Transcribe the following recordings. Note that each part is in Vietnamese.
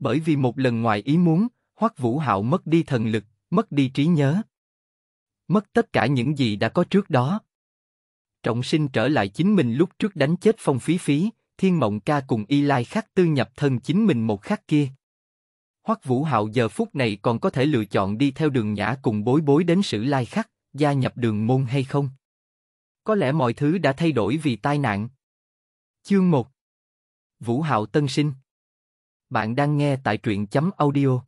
bởi vì một lần ngoài ý muốn, Hoắc Vũ Hạo mất đi thần lực, mất đi trí nhớ, mất tất cả những gì đã có trước đó. Trọng sinh trở lại chính mình lúc trước đánh chết Phong Phí Phí, Thiên Mộng Ca cùng Y Lai Khắc Tư nhập thân chính mình một khắc kia. Hoắc Vũ Hạo giờ phút này còn có thể lựa chọn đi theo đường nhã cùng bối bối đến sử Lai Khắc, gia nhập đường môn hay không? Có lẽ mọi thứ đã thay đổi vì tai nạn. Chương 1 Vũ Hạo Tân Sinh bạn đang nghe tại truyện chấm audio.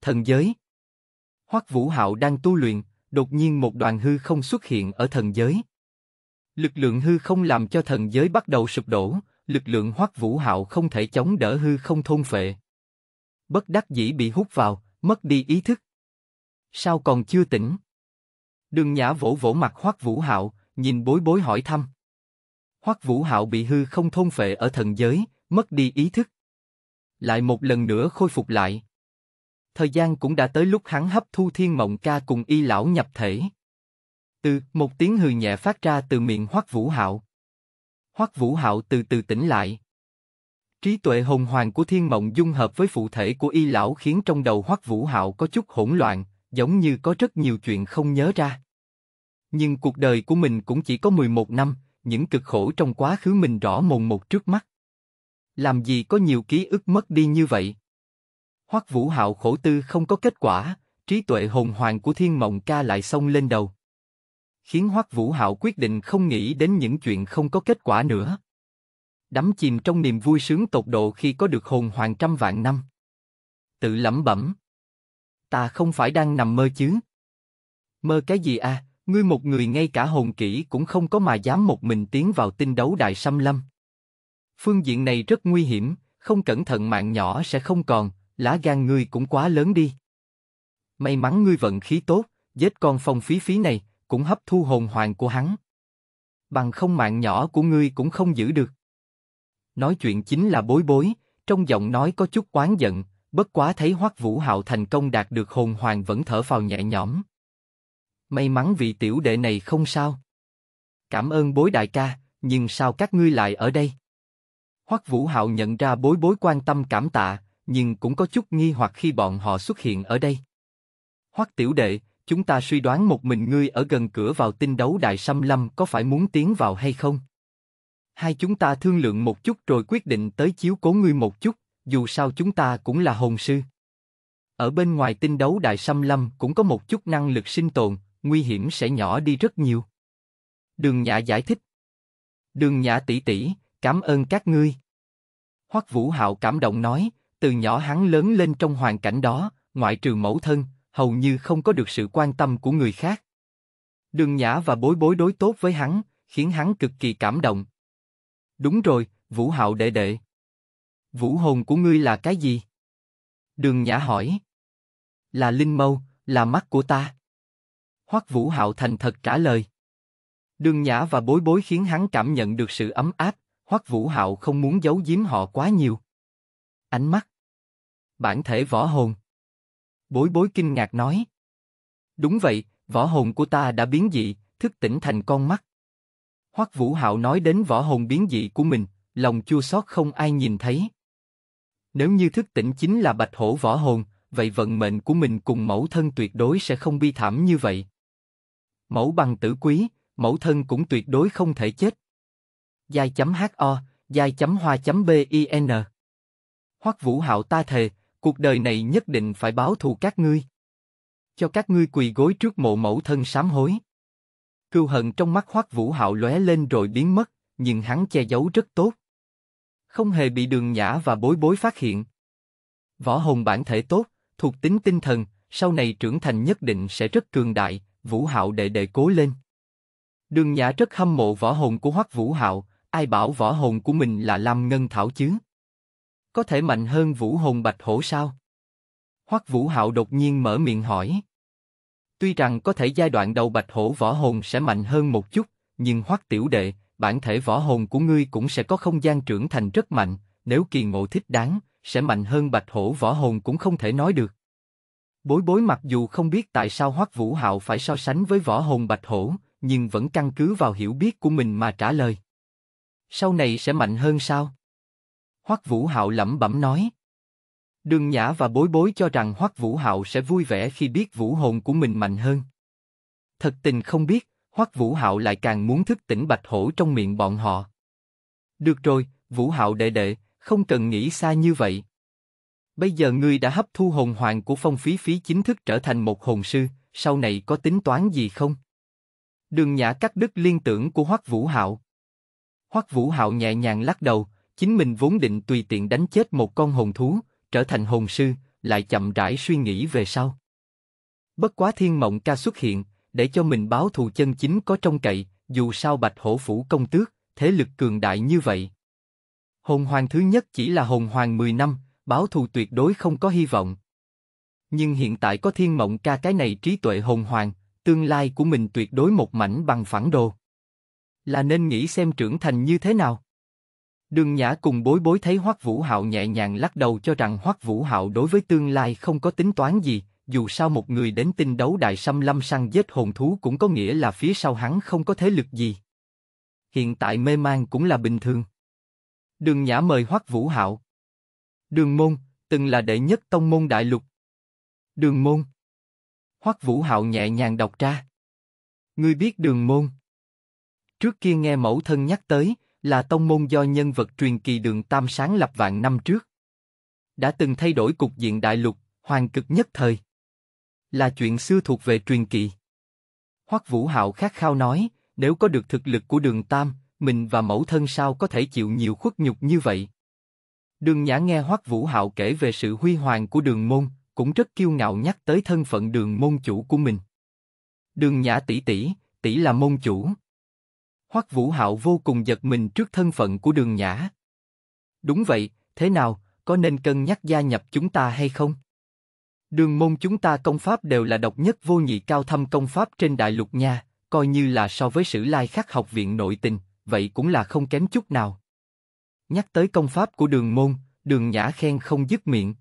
Thần giới Hoắc Vũ Hạo đang tu luyện, đột nhiên một đoàn hư không xuất hiện ở thần giới. Lực lượng hư không làm cho thần giới bắt đầu sụp đổ, lực lượng Hoắc Vũ Hạo không thể chống đỡ hư không thôn phệ. Bất đắc dĩ bị hút vào, mất đi ý thức. Sao còn chưa tỉnh? Đường Nhã vỗ vỗ mặt Hoắc Vũ Hạo, nhìn bối bối hỏi thăm. Hoắc Vũ Hạo bị hư không thôn phệ ở thần giới, mất đi ý thức lại một lần nữa khôi phục lại. Thời gian cũng đã tới lúc hắn hấp thu thiên mộng ca cùng y lão nhập thể. Từ một tiếng hừ nhẹ phát ra từ miệng Hoắc Vũ Hạo. Hoắc Vũ Hạo từ từ tỉnh lại. Trí tuệ hồn hoàng của thiên mộng dung hợp với phụ thể của y lão khiến trong đầu Hoắc Vũ Hạo có chút hỗn loạn, giống như có rất nhiều chuyện không nhớ ra. Nhưng cuộc đời của mình cũng chỉ có 11 năm, những cực khổ trong quá khứ mình rõ mồn một trước mắt làm gì có nhiều ký ức mất đi như vậy. Hoắc Vũ Hạo khổ tư không có kết quả, trí tuệ hồn hoàng của Thiên Mộng Ca lại xông lên đầu, khiến Hoắc Vũ Hạo quyết định không nghĩ đến những chuyện không có kết quả nữa. Đắm chìm trong niềm vui sướng tột độ khi có được hồn hoàng trăm vạn năm. Tự lẩm bẩm, ta không phải đang nằm mơ chứ? Mơ cái gì à? Ngươi một người ngay cả hồn kỹ cũng không có mà dám một mình tiến vào tinh đấu đại xâm lâm. Phương diện này rất nguy hiểm, không cẩn thận mạng nhỏ sẽ không còn, lá gan ngươi cũng quá lớn đi. May mắn ngươi vận khí tốt, giết con phong phí phí này, cũng hấp thu hồn hoàng của hắn. Bằng không mạng nhỏ của ngươi cũng không giữ được. Nói chuyện chính là bối bối, trong giọng nói có chút oán giận, bất quá thấy hoắc vũ hạo thành công đạt được hồn hoàng vẫn thở phào nhẹ nhõm. May mắn vị tiểu đệ này không sao. Cảm ơn bối đại ca, nhưng sao các ngươi lại ở đây? Hoắc Vũ Hạo nhận ra bối bối quan tâm cảm tạ, nhưng cũng có chút nghi hoặc khi bọn họ xuất hiện ở đây. Hoắc tiểu đệ, chúng ta suy đoán một mình ngươi ở gần cửa vào tinh đấu đại xâm lâm có phải muốn tiến vào hay không? Hai chúng ta thương lượng một chút rồi quyết định tới chiếu cố ngươi một chút, dù sao chúng ta cũng là hồn sư. Ở bên ngoài tinh đấu đại xâm lâm cũng có một chút năng lực sinh tồn, nguy hiểm sẽ nhỏ đi rất nhiều. Đường Nhã giải thích. Đường Nhã tỷ tỷ, Cảm ơn các ngươi. Hoắc Vũ Hạo cảm động nói, từ nhỏ hắn lớn lên trong hoàn cảnh đó, ngoại trừ mẫu thân, hầu như không có được sự quan tâm của người khác. Đường Nhã và Bối Bối đối tốt với hắn, khiến hắn cực kỳ cảm động. Đúng rồi, Vũ Hạo đệ đệ. Vũ hồn của ngươi là cái gì? Đường Nhã hỏi. Là linh mâu, là mắt của ta. Hoắc Vũ Hạo thành thật trả lời. Đường Nhã và Bối Bối khiến hắn cảm nhận được sự ấm áp, Hoắc Vũ Hạo không muốn giấu giếm họ quá nhiều. Ánh mắt. Bản thể võ hồn. Bối bối kinh ngạc nói. Đúng vậy, võ hồn của ta đã biến dị, thức tỉnh thành con mắt. Hoắc Vũ Hạo nói đến võ hồn biến dị của mình, lòng chua xót không ai nhìn thấy. Nếu như thức tỉnh chính là bạch hổ võ hồn, vậy vận mệnh của mình cùng mẫu thân tuyệt đối sẽ không bi thảm như vậy. Mẫu bằng tử quý, mẫu thân cũng tuyệt đối không thể chết dai chấm ho dai chấm hoa chấm bin hoắc vũ hạo ta thề cuộc đời này nhất định phải báo thù các ngươi cho các ngươi quỳ gối trước mộ mẫu thân sám hối cưu hận trong mắt hoắc vũ hạo lóe lên rồi biến mất nhưng hắn che giấu rất tốt không hề bị đường nhã và bối bối phát hiện võ hồn bản thể tốt thuộc tính tinh thần sau này trưởng thành nhất định sẽ rất cường đại vũ hạo đệ đệ cố lên đường nhã rất hâm mộ võ hồn của hoắc vũ hạo Ai bảo võ hồn của mình là Lam Ngân Thảo chứ? Có thể mạnh hơn vũ hồn bạch hổ sao? Hoắc Vũ Hạo đột nhiên mở miệng hỏi. Tuy rằng có thể giai đoạn đầu bạch hổ võ hồn sẽ mạnh hơn một chút, nhưng Hoắc Tiểu Đệ, bản thể võ hồn của ngươi cũng sẽ có không gian trưởng thành rất mạnh, nếu kỳ ngộ thích đáng, sẽ mạnh hơn bạch hổ võ hồn cũng không thể nói được. Bối bối mặc dù không biết tại sao Hoắc Vũ Hạo phải so sánh với võ hồn bạch hổ, nhưng vẫn căn cứ vào hiểu biết của mình mà trả lời sau này sẽ mạnh hơn sao? Hoắc Vũ Hạo lẩm bẩm nói. Đường Nhã và Bối Bối cho rằng Hoắc Vũ Hạo sẽ vui vẻ khi biết vũ hồn của mình mạnh hơn. Thật tình không biết, Hoắc Vũ Hạo lại càng muốn thức tỉnh Bạch Hổ trong miệng bọn họ. Được rồi, Vũ Hạo đệ đệ, không cần nghĩ xa như vậy. Bây giờ ngươi đã hấp thu hồn hoàng của Phong Phí Phí chính thức trở thành một hồn sư, sau này có tính toán gì không? Đường Nhã cắt đứt liên tưởng của Hoắc Vũ Hạo. Hoắc Vũ Hạo nhẹ nhàng lắc đầu, chính mình vốn định tùy tiện đánh chết một con hồn thú, trở thành hồn sư, lại chậm rãi suy nghĩ về sau. Bất quá Thiên Mộng Ca xuất hiện, để cho mình báo thù chân chính có trong cậy, dù sao Bạch Hổ Phủ công tước, thế lực cường đại như vậy. Hồn hoàng thứ nhất chỉ là hồn hoàng 10 năm, báo thù tuyệt đối không có hy vọng. Nhưng hiện tại có Thiên Mộng Ca cái này trí tuệ hồn hoàng, tương lai của mình tuyệt đối một mảnh bằng phẳng đồ là nên nghĩ xem trưởng thành như thế nào. Đường Nhã cùng bối bối thấy Hoắc Vũ Hạo nhẹ nhàng lắc đầu cho rằng Hoắc Vũ Hạo đối với tương lai không có tính toán gì, dù sao một người đến tinh đấu đại xâm lâm săn giết hồn thú cũng có nghĩa là phía sau hắn không có thế lực gì. Hiện tại mê mang cũng là bình thường. Đường Nhã mời Hoắc Vũ Hạo. Đường Môn, từng là đệ nhất tông môn đại lục. Đường Môn. Hoắc Vũ Hạo nhẹ nhàng đọc ra. Ngươi biết Đường Môn? Trước kia nghe mẫu thân nhắc tới, là tông môn do nhân vật truyền kỳ đường Tam sáng lập vạn năm trước. Đã từng thay đổi cục diện đại lục, hoàng cực nhất thời. Là chuyện xưa thuộc về truyền kỳ. Hoắc Vũ Hạo khát khao nói, nếu có được thực lực của đường Tam, mình và mẫu thân sao có thể chịu nhiều khuất nhục như vậy? Đường Nhã nghe Hoắc Vũ Hạo kể về sự huy hoàng của Đường Môn, cũng rất kiêu ngạo nhắc tới thân phận Đường Môn chủ của mình. Đường Nhã tỷ tỷ, tỷ là môn chủ. Hoắc Vũ Hạo vô cùng giật mình trước thân phận của Đường Nhã. Đúng vậy, thế nào, có nên cân nhắc gia nhập chúng ta hay không? Đường môn chúng ta công pháp đều là độc nhất vô nhị cao thâm công pháp trên đại lục nha, coi như là so với sử lai khắc học viện nội tình, vậy cũng là không kém chút nào. Nhắc tới công pháp của đường môn, đường nhã khen không dứt miệng.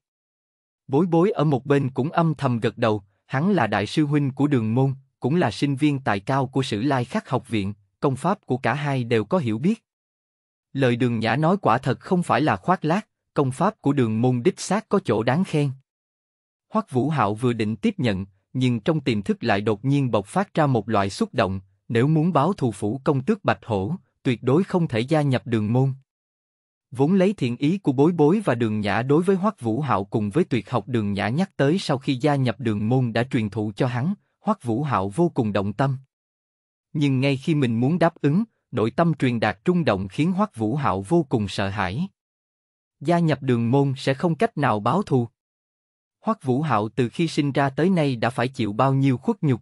Bối bối ở một bên cũng âm thầm gật đầu, hắn là đại sư huynh của đường môn, cũng là sinh viên tài cao của sử lai khắc học viện, công pháp của cả hai đều có hiểu biết. Lời đường nhã nói quả thật không phải là khoác lác, công pháp của đường môn đích xác có chỗ đáng khen. Hoắc Vũ Hạo vừa định tiếp nhận, nhưng trong tiềm thức lại đột nhiên bộc phát ra một loại xúc động, nếu muốn báo thù phủ công tước Bạch Hổ, tuyệt đối không thể gia nhập đường môn. Vốn lấy thiện ý của bối bối và đường nhã đối với Hoắc Vũ Hạo cùng với tuyệt học đường nhã nhắc tới sau khi gia nhập đường môn đã truyền thụ cho hắn, Hoắc Vũ Hạo vô cùng động tâm nhưng ngay khi mình muốn đáp ứng, nội tâm truyền đạt trung động khiến Hoắc Vũ Hạo vô cùng sợ hãi. Gia nhập đường môn sẽ không cách nào báo thù. Hoắc Vũ Hạo từ khi sinh ra tới nay đã phải chịu bao nhiêu khuất nhục.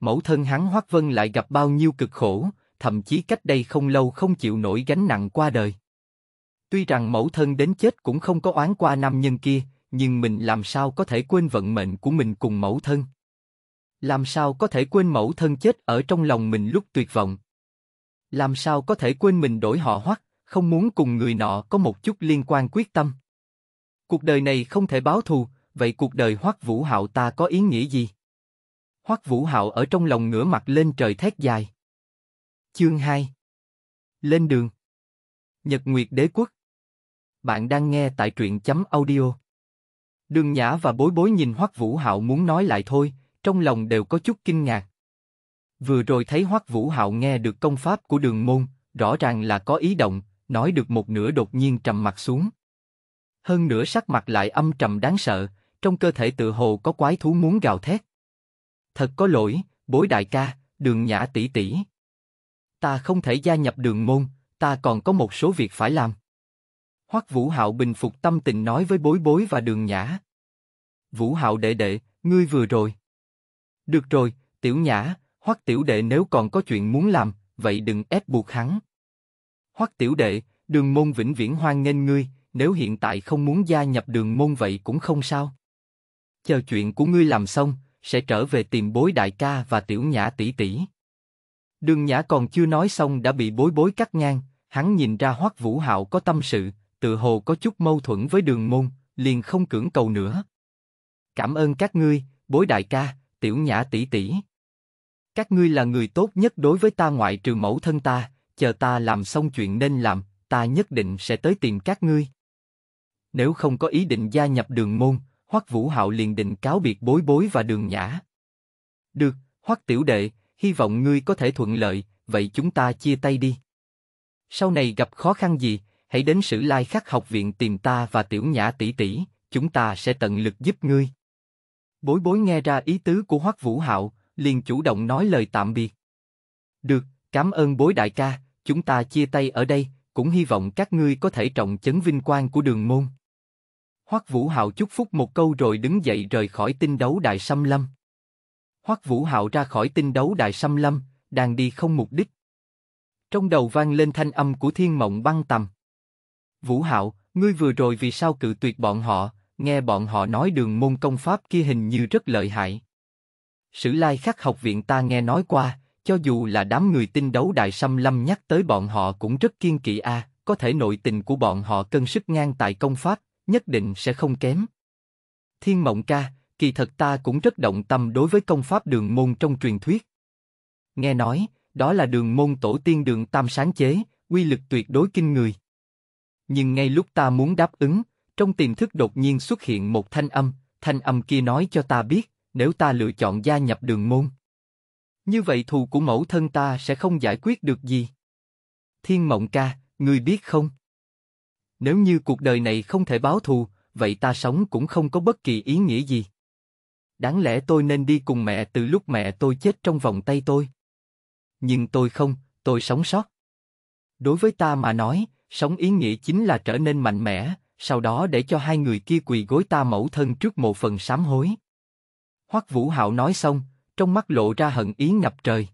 Mẫu thân hắn Hoắc Vân lại gặp bao nhiêu cực khổ, thậm chí cách đây không lâu không chịu nổi gánh nặng qua đời. Tuy rằng mẫu thân đến chết cũng không có oán qua nam nhân kia, nhưng mình làm sao có thể quên vận mệnh của mình cùng mẫu thân. Làm sao có thể quên mẫu thân chết ở trong lòng mình lúc tuyệt vọng? Làm sao có thể quên mình đổi họ hoắc, không muốn cùng người nọ có một chút liên quan quyết tâm? Cuộc đời này không thể báo thù, vậy cuộc đời hoắc vũ hạo ta có ý nghĩa gì? hoắc vũ hạo ở trong lòng ngửa mặt lên trời thét dài. Chương 2 Lên đường Nhật Nguyệt Đế Quốc Bạn đang nghe tại truyện chấm audio Đường Nhã và bối bối nhìn hoắc vũ hạo muốn nói lại thôi, trong lòng đều có chút kinh ngạc. Vừa rồi thấy Hoắc Vũ Hạo nghe được công pháp của Đường Môn, rõ ràng là có ý động, nói được một nửa đột nhiên trầm mặt xuống. Hơn nữa sắc mặt lại âm trầm đáng sợ, trong cơ thể tự hồ có quái thú muốn gào thét. Thật có lỗi, bối đại ca, đường nhã tỷ tỷ. Ta không thể gia nhập đường môn, ta còn có một số việc phải làm. Hoắc Vũ Hạo bình phục tâm tình nói với bối bối và đường nhã. Vũ Hạo đệ đệ, ngươi vừa rồi. Được rồi, tiểu nhã, hoắc tiểu đệ nếu còn có chuyện muốn làm, vậy đừng ép buộc hắn. Hoắc tiểu đệ, đường môn vĩnh viễn hoan nghênh ngươi, nếu hiện tại không muốn gia nhập đường môn vậy cũng không sao. Chờ chuyện của ngươi làm xong, sẽ trở về tìm bối đại ca và tiểu nhã tỷ tỷ. Đường Nhã còn chưa nói xong đã bị bối bối cắt ngang, hắn nhìn ra Hoắc Vũ Hạo có tâm sự, tự hồ có chút mâu thuẫn với Đường Môn, liền không cưỡng cầu nữa. Cảm ơn các ngươi, bối đại ca, tiểu nhã tỷ tỷ. Các ngươi là người tốt nhất đối với ta ngoại trừ mẫu thân ta, chờ ta làm xong chuyện nên làm, ta nhất định sẽ tới tìm các ngươi. Nếu không có ý định gia nhập đường môn, Hoắc Vũ Hạo liền định cáo biệt bối bối và đường nhã. Được, Hoắc tiểu đệ, hy vọng ngươi có thể thuận lợi, vậy chúng ta chia tay đi. Sau này gặp khó khăn gì, hãy đến Sử Lai Khắc học viện tìm ta và tiểu nhã tỷ tỷ, chúng ta sẽ tận lực giúp ngươi. Bối bối nghe ra ý tứ của Hoắc Vũ Hạo, liền chủ động nói lời tạm biệt. Được, cảm ơn bối đại ca, chúng ta chia tay ở đây, cũng hy vọng các ngươi có thể trọng chấn vinh quang của đường môn. Hoắc Vũ Hạo chúc phúc một câu rồi đứng dậy rời khỏi tinh đấu đại xâm lâm. Hoắc Vũ Hạo ra khỏi tinh đấu đại xâm lâm, đang đi không mục đích. Trong đầu vang lên thanh âm của Thiên Mộng Băng Tầm. Vũ Hạo, ngươi vừa rồi vì sao cự tuyệt bọn họ, nghe bọn họ nói đường môn công pháp kia hình như rất lợi hại. Sử lai khắc học viện ta nghe nói qua, cho dù là đám người tinh đấu đại xâm lâm nhắc tới bọn họ cũng rất kiên kỵ a, có thể nội tình của bọn họ cân sức ngang tại công pháp, nhất định sẽ không kém. Thiên mộng ca, kỳ thật ta cũng rất động tâm đối với công pháp đường môn trong truyền thuyết. Nghe nói, đó là đường môn tổ tiên đường tam sáng chế, quy lực tuyệt đối kinh người. Nhưng ngay lúc ta muốn đáp ứng, trong tiềm thức đột nhiên xuất hiện một thanh âm, thanh âm kia nói cho ta biết, nếu ta lựa chọn gia nhập đường môn. Như vậy thù của mẫu thân ta sẽ không giải quyết được gì. Thiên mộng ca, ngươi biết không? Nếu như cuộc đời này không thể báo thù, vậy ta sống cũng không có bất kỳ ý nghĩa gì. Đáng lẽ tôi nên đi cùng mẹ từ lúc mẹ tôi chết trong vòng tay tôi. Nhưng tôi không, tôi sống sót. Đối với ta mà nói, sống ý nghĩa chính là trở nên mạnh mẽ, sau đó để cho hai người kia quỳ gối ta mẫu thân trước một phần sám hối. Hoắc Vũ Hạo nói xong, trong mắt lộ ra hận ý ngập trời.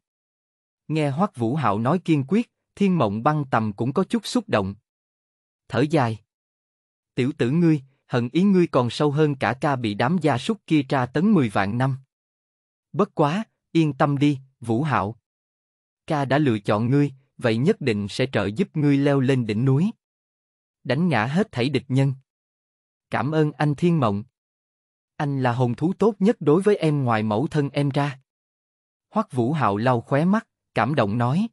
Nghe Hoắc Vũ Hạo nói kiên quyết, Thiên Mộng Băng Tầm cũng có chút xúc động. Thở dài. Tiểu tử ngươi, hận ý ngươi còn sâu hơn cả ca bị đám gia súc kia tra tấn 10 vạn năm. Bất quá, yên tâm đi, Vũ Hạo. Ca đã lựa chọn ngươi, vậy nhất định sẽ trợ giúp ngươi leo lên đỉnh núi đánh ngã hết thảy địch nhân. Cảm ơn anh Thiên Mộng. Anh là hồn thú tốt nhất đối với em ngoài mẫu thân em ra. Hoắc Vũ Hạo lau khóe mắt, cảm động nói.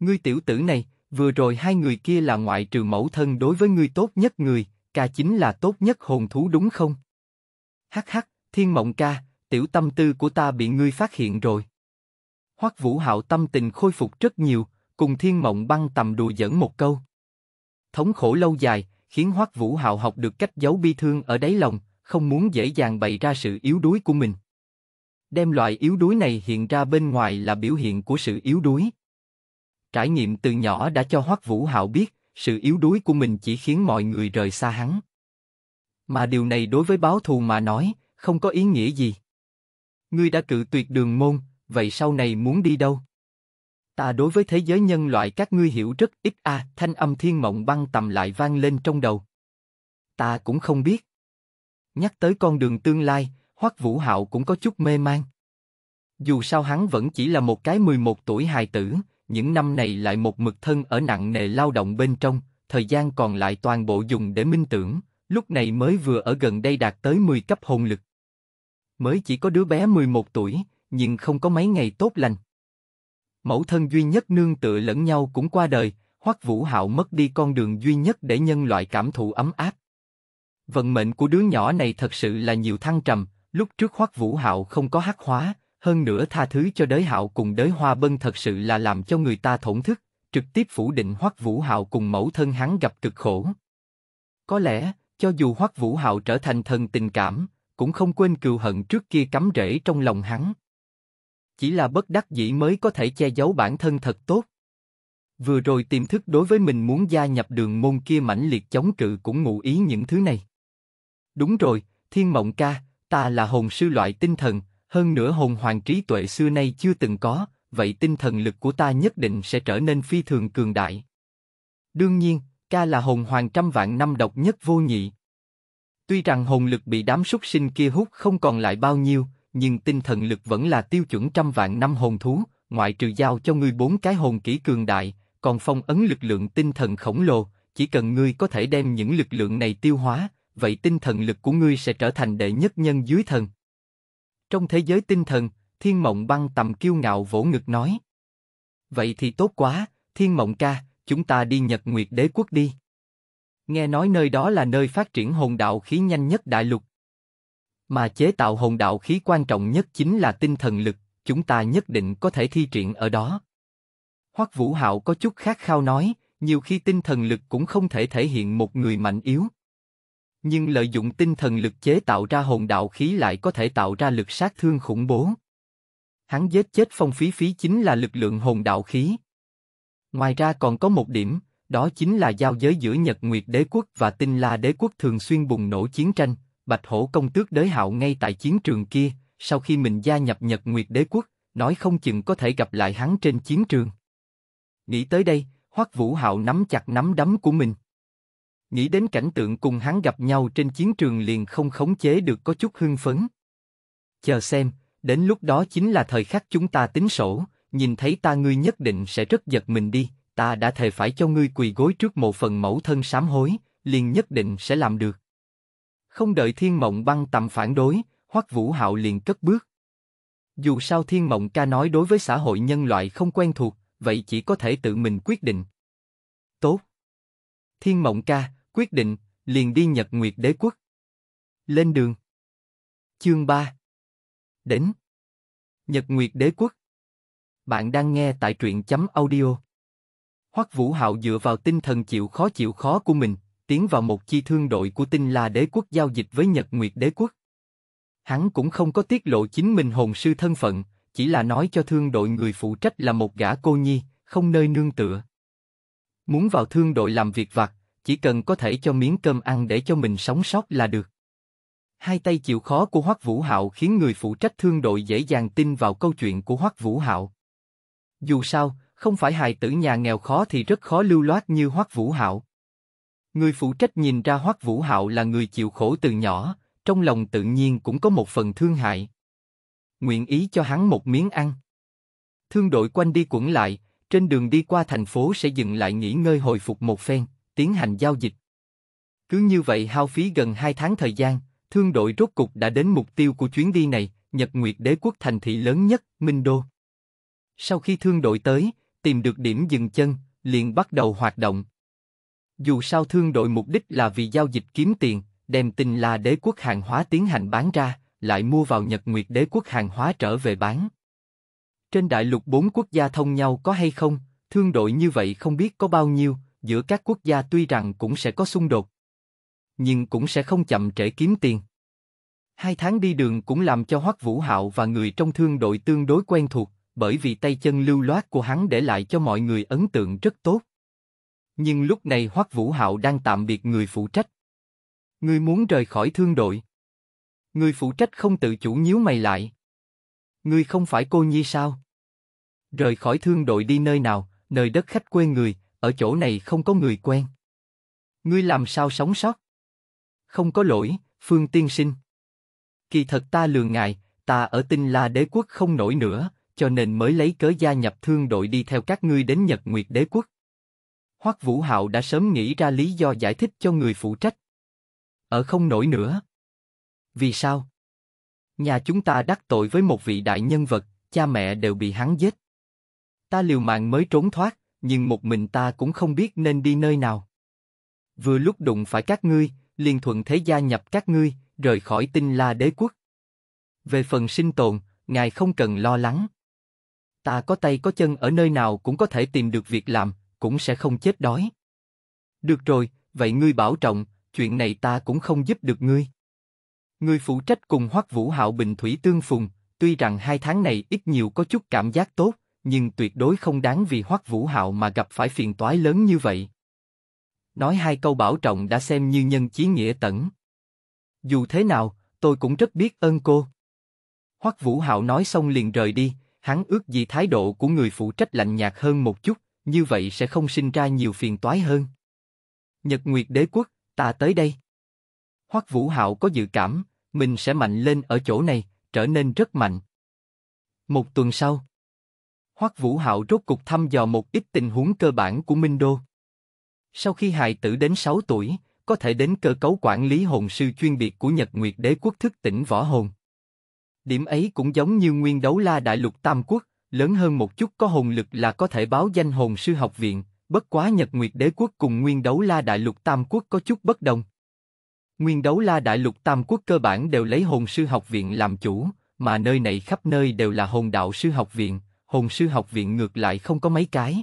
Ngươi tiểu tử này, vừa rồi hai người kia là ngoại trừ mẫu thân đối với ngươi tốt nhất người, ca chính là tốt nhất hồn thú đúng không? Hắc hắc, Thiên Mộng ca, tiểu tâm tư của ta bị ngươi phát hiện rồi. Hoắc Vũ Hạo tâm tình khôi phục rất nhiều, cùng Thiên Mộng băng tầm đùa giỡn một câu thống khổ lâu dài, khiến Hoắc Vũ Hạo học được cách giấu bi thương ở đáy lòng, không muốn dễ dàng bày ra sự yếu đuối của mình. Đem loại yếu đuối này hiện ra bên ngoài là biểu hiện của sự yếu đuối. Trải nghiệm từ nhỏ đã cho Hoắc Vũ Hạo biết, sự yếu đuối của mình chỉ khiến mọi người rời xa hắn. Mà điều này đối với báo thù mà nói, không có ý nghĩa gì. Ngươi đã cự tuyệt đường môn, vậy sau này muốn đi đâu? Ta đối với thế giới nhân loại các ngươi hiểu rất ít a, à, thanh âm thiên mộng băng tầm lại vang lên trong đầu. Ta cũng không biết. Nhắc tới con đường tương lai, Hoắc Vũ Hạo cũng có chút mê man Dù sao hắn vẫn chỉ là một cái 11 tuổi hài tử, những năm này lại một mực thân ở nặng nề lao động bên trong, thời gian còn lại toàn bộ dùng để minh tưởng, lúc này mới vừa ở gần đây đạt tới 10 cấp hồn lực. Mới chỉ có đứa bé 11 tuổi, nhưng không có mấy ngày tốt lành mẫu thân duy nhất nương tựa lẫn nhau cũng qua đời, Hoắc Vũ Hạo mất đi con đường duy nhất để nhân loại cảm thụ ấm áp. Vận mệnh của đứa nhỏ này thật sự là nhiều thăng trầm, lúc trước Hoắc Vũ Hạo không có hắc hóa, hơn nữa tha thứ cho đới Hạo cùng đới Hoa Bân thật sự là làm cho người ta thổn thức, trực tiếp phủ định Hoắc Vũ Hạo cùng mẫu thân hắn gặp cực khổ. Có lẽ, cho dù Hoắc Vũ Hạo trở thành thần tình cảm, cũng không quên cừu hận trước kia cắm rễ trong lòng hắn chỉ là bất đắc dĩ mới có thể che giấu bản thân thật tốt. Vừa rồi tiềm thức đối với mình muốn gia nhập đường môn kia mãnh liệt chống cự cũng ngụ ý những thứ này. Đúng rồi, Thiên Mộng ca, ta là hồn sư loại tinh thần, hơn nữa hồn hoàng trí tuệ xưa nay chưa từng có, vậy tinh thần lực của ta nhất định sẽ trở nên phi thường cường đại. Đương nhiên, ca là hồn hoàng trăm vạn năm độc nhất vô nhị. Tuy rằng hồn lực bị đám súc sinh kia hút không còn lại bao nhiêu, nhưng tinh thần lực vẫn là tiêu chuẩn trăm vạn năm hồn thú, ngoại trừ giao cho ngươi bốn cái hồn kỹ cường đại, còn phong ấn lực lượng tinh thần khổng lồ, chỉ cần ngươi có thể đem những lực lượng này tiêu hóa, vậy tinh thần lực của ngươi sẽ trở thành đệ nhất nhân dưới thần. Trong thế giới tinh thần, Thiên Mộng băng tầm kiêu ngạo vỗ ngực nói. Vậy thì tốt quá, Thiên Mộng ca, chúng ta đi Nhật Nguyệt Đế Quốc đi. Nghe nói nơi đó là nơi phát triển hồn đạo khí nhanh nhất đại lục, mà chế tạo hồn đạo khí quan trọng nhất chính là tinh thần lực, chúng ta nhất định có thể thi triển ở đó. Hoắc Vũ Hạo có chút khát khao nói, nhiều khi tinh thần lực cũng không thể thể hiện một người mạnh yếu. Nhưng lợi dụng tinh thần lực chế tạo ra hồn đạo khí lại có thể tạo ra lực sát thương khủng bố. Hắn giết chết phong phí phí chính là lực lượng hồn đạo khí. Ngoài ra còn có một điểm, đó chính là giao giới giữa Nhật Nguyệt đế quốc và Tinh La đế quốc thường xuyên bùng nổ chiến tranh, Bạch Hổ công tước đới hạo ngay tại chiến trường kia, sau khi mình gia nhập Nhật Nguyệt Đế quốc, nói không chừng có thể gặp lại hắn trên chiến trường. Nghĩ tới đây, Hoắc Vũ Hạo nắm chặt nắm đấm của mình. Nghĩ đến cảnh tượng cùng hắn gặp nhau trên chiến trường liền không khống chế được có chút hưng phấn. Chờ xem, đến lúc đó chính là thời khắc chúng ta tính sổ, nhìn thấy ta ngươi nhất định sẽ rất giật mình đi, ta đã thề phải cho ngươi quỳ gối trước một phần mẫu thân sám hối, liền nhất định sẽ làm được. Không đợi Thiên Mộng băng tầm phản đối, Hoắc Vũ Hạo liền cất bước. Dù sao Thiên Mộng ca nói đối với xã hội nhân loại không quen thuộc, vậy chỉ có thể tự mình quyết định. Tốt. Thiên Mộng ca, quyết định, liền đi Nhật Nguyệt Đế Quốc. Lên đường. Chương 3 Đến Nhật Nguyệt Đế Quốc Bạn đang nghe tại truyện chấm audio. Hoắc Vũ Hạo dựa vào tinh thần chịu khó chịu khó của mình, tiến vào một chi thương đội của tinh la đế quốc giao dịch với Nhật Nguyệt đế quốc. Hắn cũng không có tiết lộ chính mình hồn sư thân phận, chỉ là nói cho thương đội người phụ trách là một gã cô nhi, không nơi nương tựa. Muốn vào thương đội làm việc vặt, chỉ cần có thể cho miếng cơm ăn để cho mình sống sót là được. Hai tay chịu khó của Hoắc Vũ Hạo khiến người phụ trách thương đội dễ dàng tin vào câu chuyện của Hoắc Vũ Hạo. Dù sao, không phải hài tử nhà nghèo khó thì rất khó lưu loát như Hoắc Vũ Hạo. Người phụ trách nhìn ra Hoắc Vũ Hạo là người chịu khổ từ nhỏ, trong lòng tự nhiên cũng có một phần thương hại. Nguyện ý cho hắn một miếng ăn. Thương đội quanh đi quẩn lại, trên đường đi qua thành phố sẽ dừng lại nghỉ ngơi hồi phục một phen, tiến hành giao dịch. Cứ như vậy hao phí gần hai tháng thời gian, thương đội rốt cục đã đến mục tiêu của chuyến đi này, Nhật Nguyệt đế quốc thành thị lớn nhất, Minh Đô. Sau khi thương đội tới, tìm được điểm dừng chân, liền bắt đầu hoạt động. Dù sao thương đội mục đích là vì giao dịch kiếm tiền, đem tình là đế quốc hàng hóa tiến hành bán ra, lại mua vào Nhật Nguyệt đế quốc hàng hóa trở về bán. Trên đại lục bốn quốc gia thông nhau có hay không, thương đội như vậy không biết có bao nhiêu, giữa các quốc gia tuy rằng cũng sẽ có xung đột, nhưng cũng sẽ không chậm trễ kiếm tiền. Hai tháng đi đường cũng làm cho Hoắc Vũ Hạo và người trong thương đội tương đối quen thuộc, bởi vì tay chân lưu loát của hắn để lại cho mọi người ấn tượng rất tốt nhưng lúc này Hoắc Vũ Hạo đang tạm biệt người phụ trách. người muốn rời khỏi thương đội. Người phụ trách không tự chủ nhíu mày lại. người không phải cô nhi sao? Rời khỏi thương đội đi nơi nào, nơi đất khách quê người, ở chỗ này không có người quen. Ngươi làm sao sống sót? Không có lỗi, Phương Tiên Sinh. Kỳ thật ta lường ngài, ta ở tinh la đế quốc không nổi nữa, cho nên mới lấy cớ gia nhập thương đội đi theo các ngươi đến Nhật Nguyệt đế quốc. Hoắc Vũ Hạo đã sớm nghĩ ra lý do giải thích cho người phụ trách. Ở không nổi nữa. Vì sao? Nhà chúng ta đắc tội với một vị đại nhân vật, cha mẹ đều bị hắn giết. Ta liều mạng mới trốn thoát, nhưng một mình ta cũng không biết nên đi nơi nào. Vừa lúc đụng phải các ngươi, liền thuận thế gia nhập các ngươi, rời khỏi tinh la đế quốc. Về phần sinh tồn, ngài không cần lo lắng. Ta có tay có chân ở nơi nào cũng có thể tìm được việc làm, cũng sẽ không chết đói. Được rồi, vậy ngươi bảo trọng, chuyện này ta cũng không giúp được ngươi. Ngươi phụ trách cùng Hoắc Vũ Hạo Bình Thủy Tương Phùng, tuy rằng hai tháng này ít nhiều có chút cảm giác tốt, nhưng tuyệt đối không đáng vì Hoắc Vũ Hạo mà gặp phải phiền toái lớn như vậy. Nói hai câu bảo trọng đã xem như nhân chí nghĩa tận. Dù thế nào, tôi cũng rất biết ơn cô. Hoắc Vũ Hạo nói xong liền rời đi, hắn ước gì thái độ của người phụ trách lạnh nhạt hơn một chút, như vậy sẽ không sinh ra nhiều phiền toái hơn. Nhật Nguyệt Đế quốc, ta tới đây. Hoắc Vũ Hạo có dự cảm, mình sẽ mạnh lên ở chỗ này, trở nên rất mạnh. Một tuần sau, Hoắc Vũ Hạo rốt cục thăm dò một ít tình huống cơ bản của Minh Đô. Sau khi hài tử đến 6 tuổi, có thể đến cơ cấu quản lý hồn sư chuyên biệt của Nhật Nguyệt Đế quốc thức tỉnh võ hồn. Điểm ấy cũng giống như nguyên đấu la đại lục Tam Quốc, lớn hơn một chút có hồn lực là có thể báo danh hồn sư học viện, bất quá Nhật Nguyệt Đế Quốc cùng Nguyên Đấu La Đại Lục Tam Quốc có chút bất đồng. Nguyên Đấu La Đại Lục Tam Quốc cơ bản đều lấy hồn sư học viện làm chủ, mà nơi này khắp nơi đều là hồn đạo sư học viện, hồn sư học viện ngược lại không có mấy cái.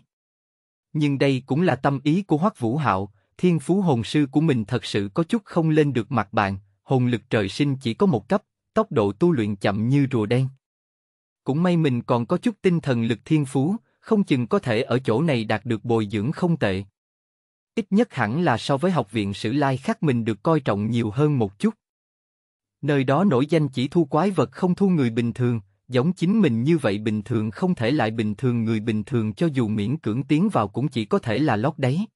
Nhưng đây cũng là tâm ý của Hoắc Vũ Hạo, thiên phú hồn sư của mình thật sự có chút không lên được mặt bàn, hồn lực trời sinh chỉ có một cấp, tốc độ tu luyện chậm như rùa đen. Cũng may mình còn có chút tinh thần lực thiên phú, không chừng có thể ở chỗ này đạt được bồi dưỡng không tệ. Ít nhất hẳn là so với học viện sử lai khác mình được coi trọng nhiều hơn một chút. Nơi đó nổi danh chỉ thu quái vật không thu người bình thường, giống chính mình như vậy bình thường không thể lại bình thường người bình thường cho dù miễn cưỡng tiến vào cũng chỉ có thể là lót đấy.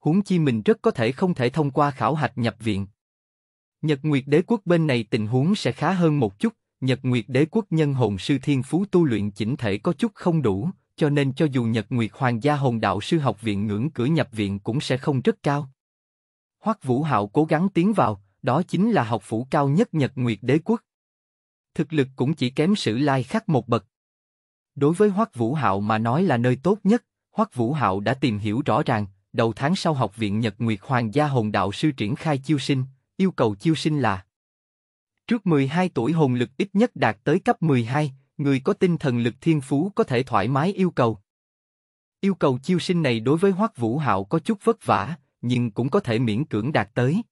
Huống chi mình rất có thể không thể thông qua khảo hạch nhập viện. Nhật Nguyệt Đế quốc bên này tình huống sẽ khá hơn một chút, Nhật Nguyệt Đế quốc nhân hồn sư thiên phú tu luyện chỉnh thể có chút không đủ, cho nên cho dù Nhật Nguyệt Hoàng gia hồn đạo sư học viện ngưỡng cửa nhập viện cũng sẽ không rất cao. Hoắc Vũ Hạo cố gắng tiến vào, đó chính là học phủ cao nhất Nhật Nguyệt Đế quốc. Thực lực cũng chỉ kém Sử Lai Khắc một bậc. Đối với Hoắc Vũ Hạo mà nói là nơi tốt nhất, Hoắc Vũ Hạo đã tìm hiểu rõ ràng, đầu tháng sau học viện Nhật Nguyệt Hoàng gia hồn đạo sư triển khai chiêu sinh, yêu cầu chiêu sinh là Trước 12 tuổi hồn lực ít nhất đạt tới cấp 12, người có tinh thần lực thiên phú có thể thoải mái yêu cầu. Yêu cầu chiêu sinh này đối với Hoắc Vũ Hạo có chút vất vả, nhưng cũng có thể miễn cưỡng đạt tới.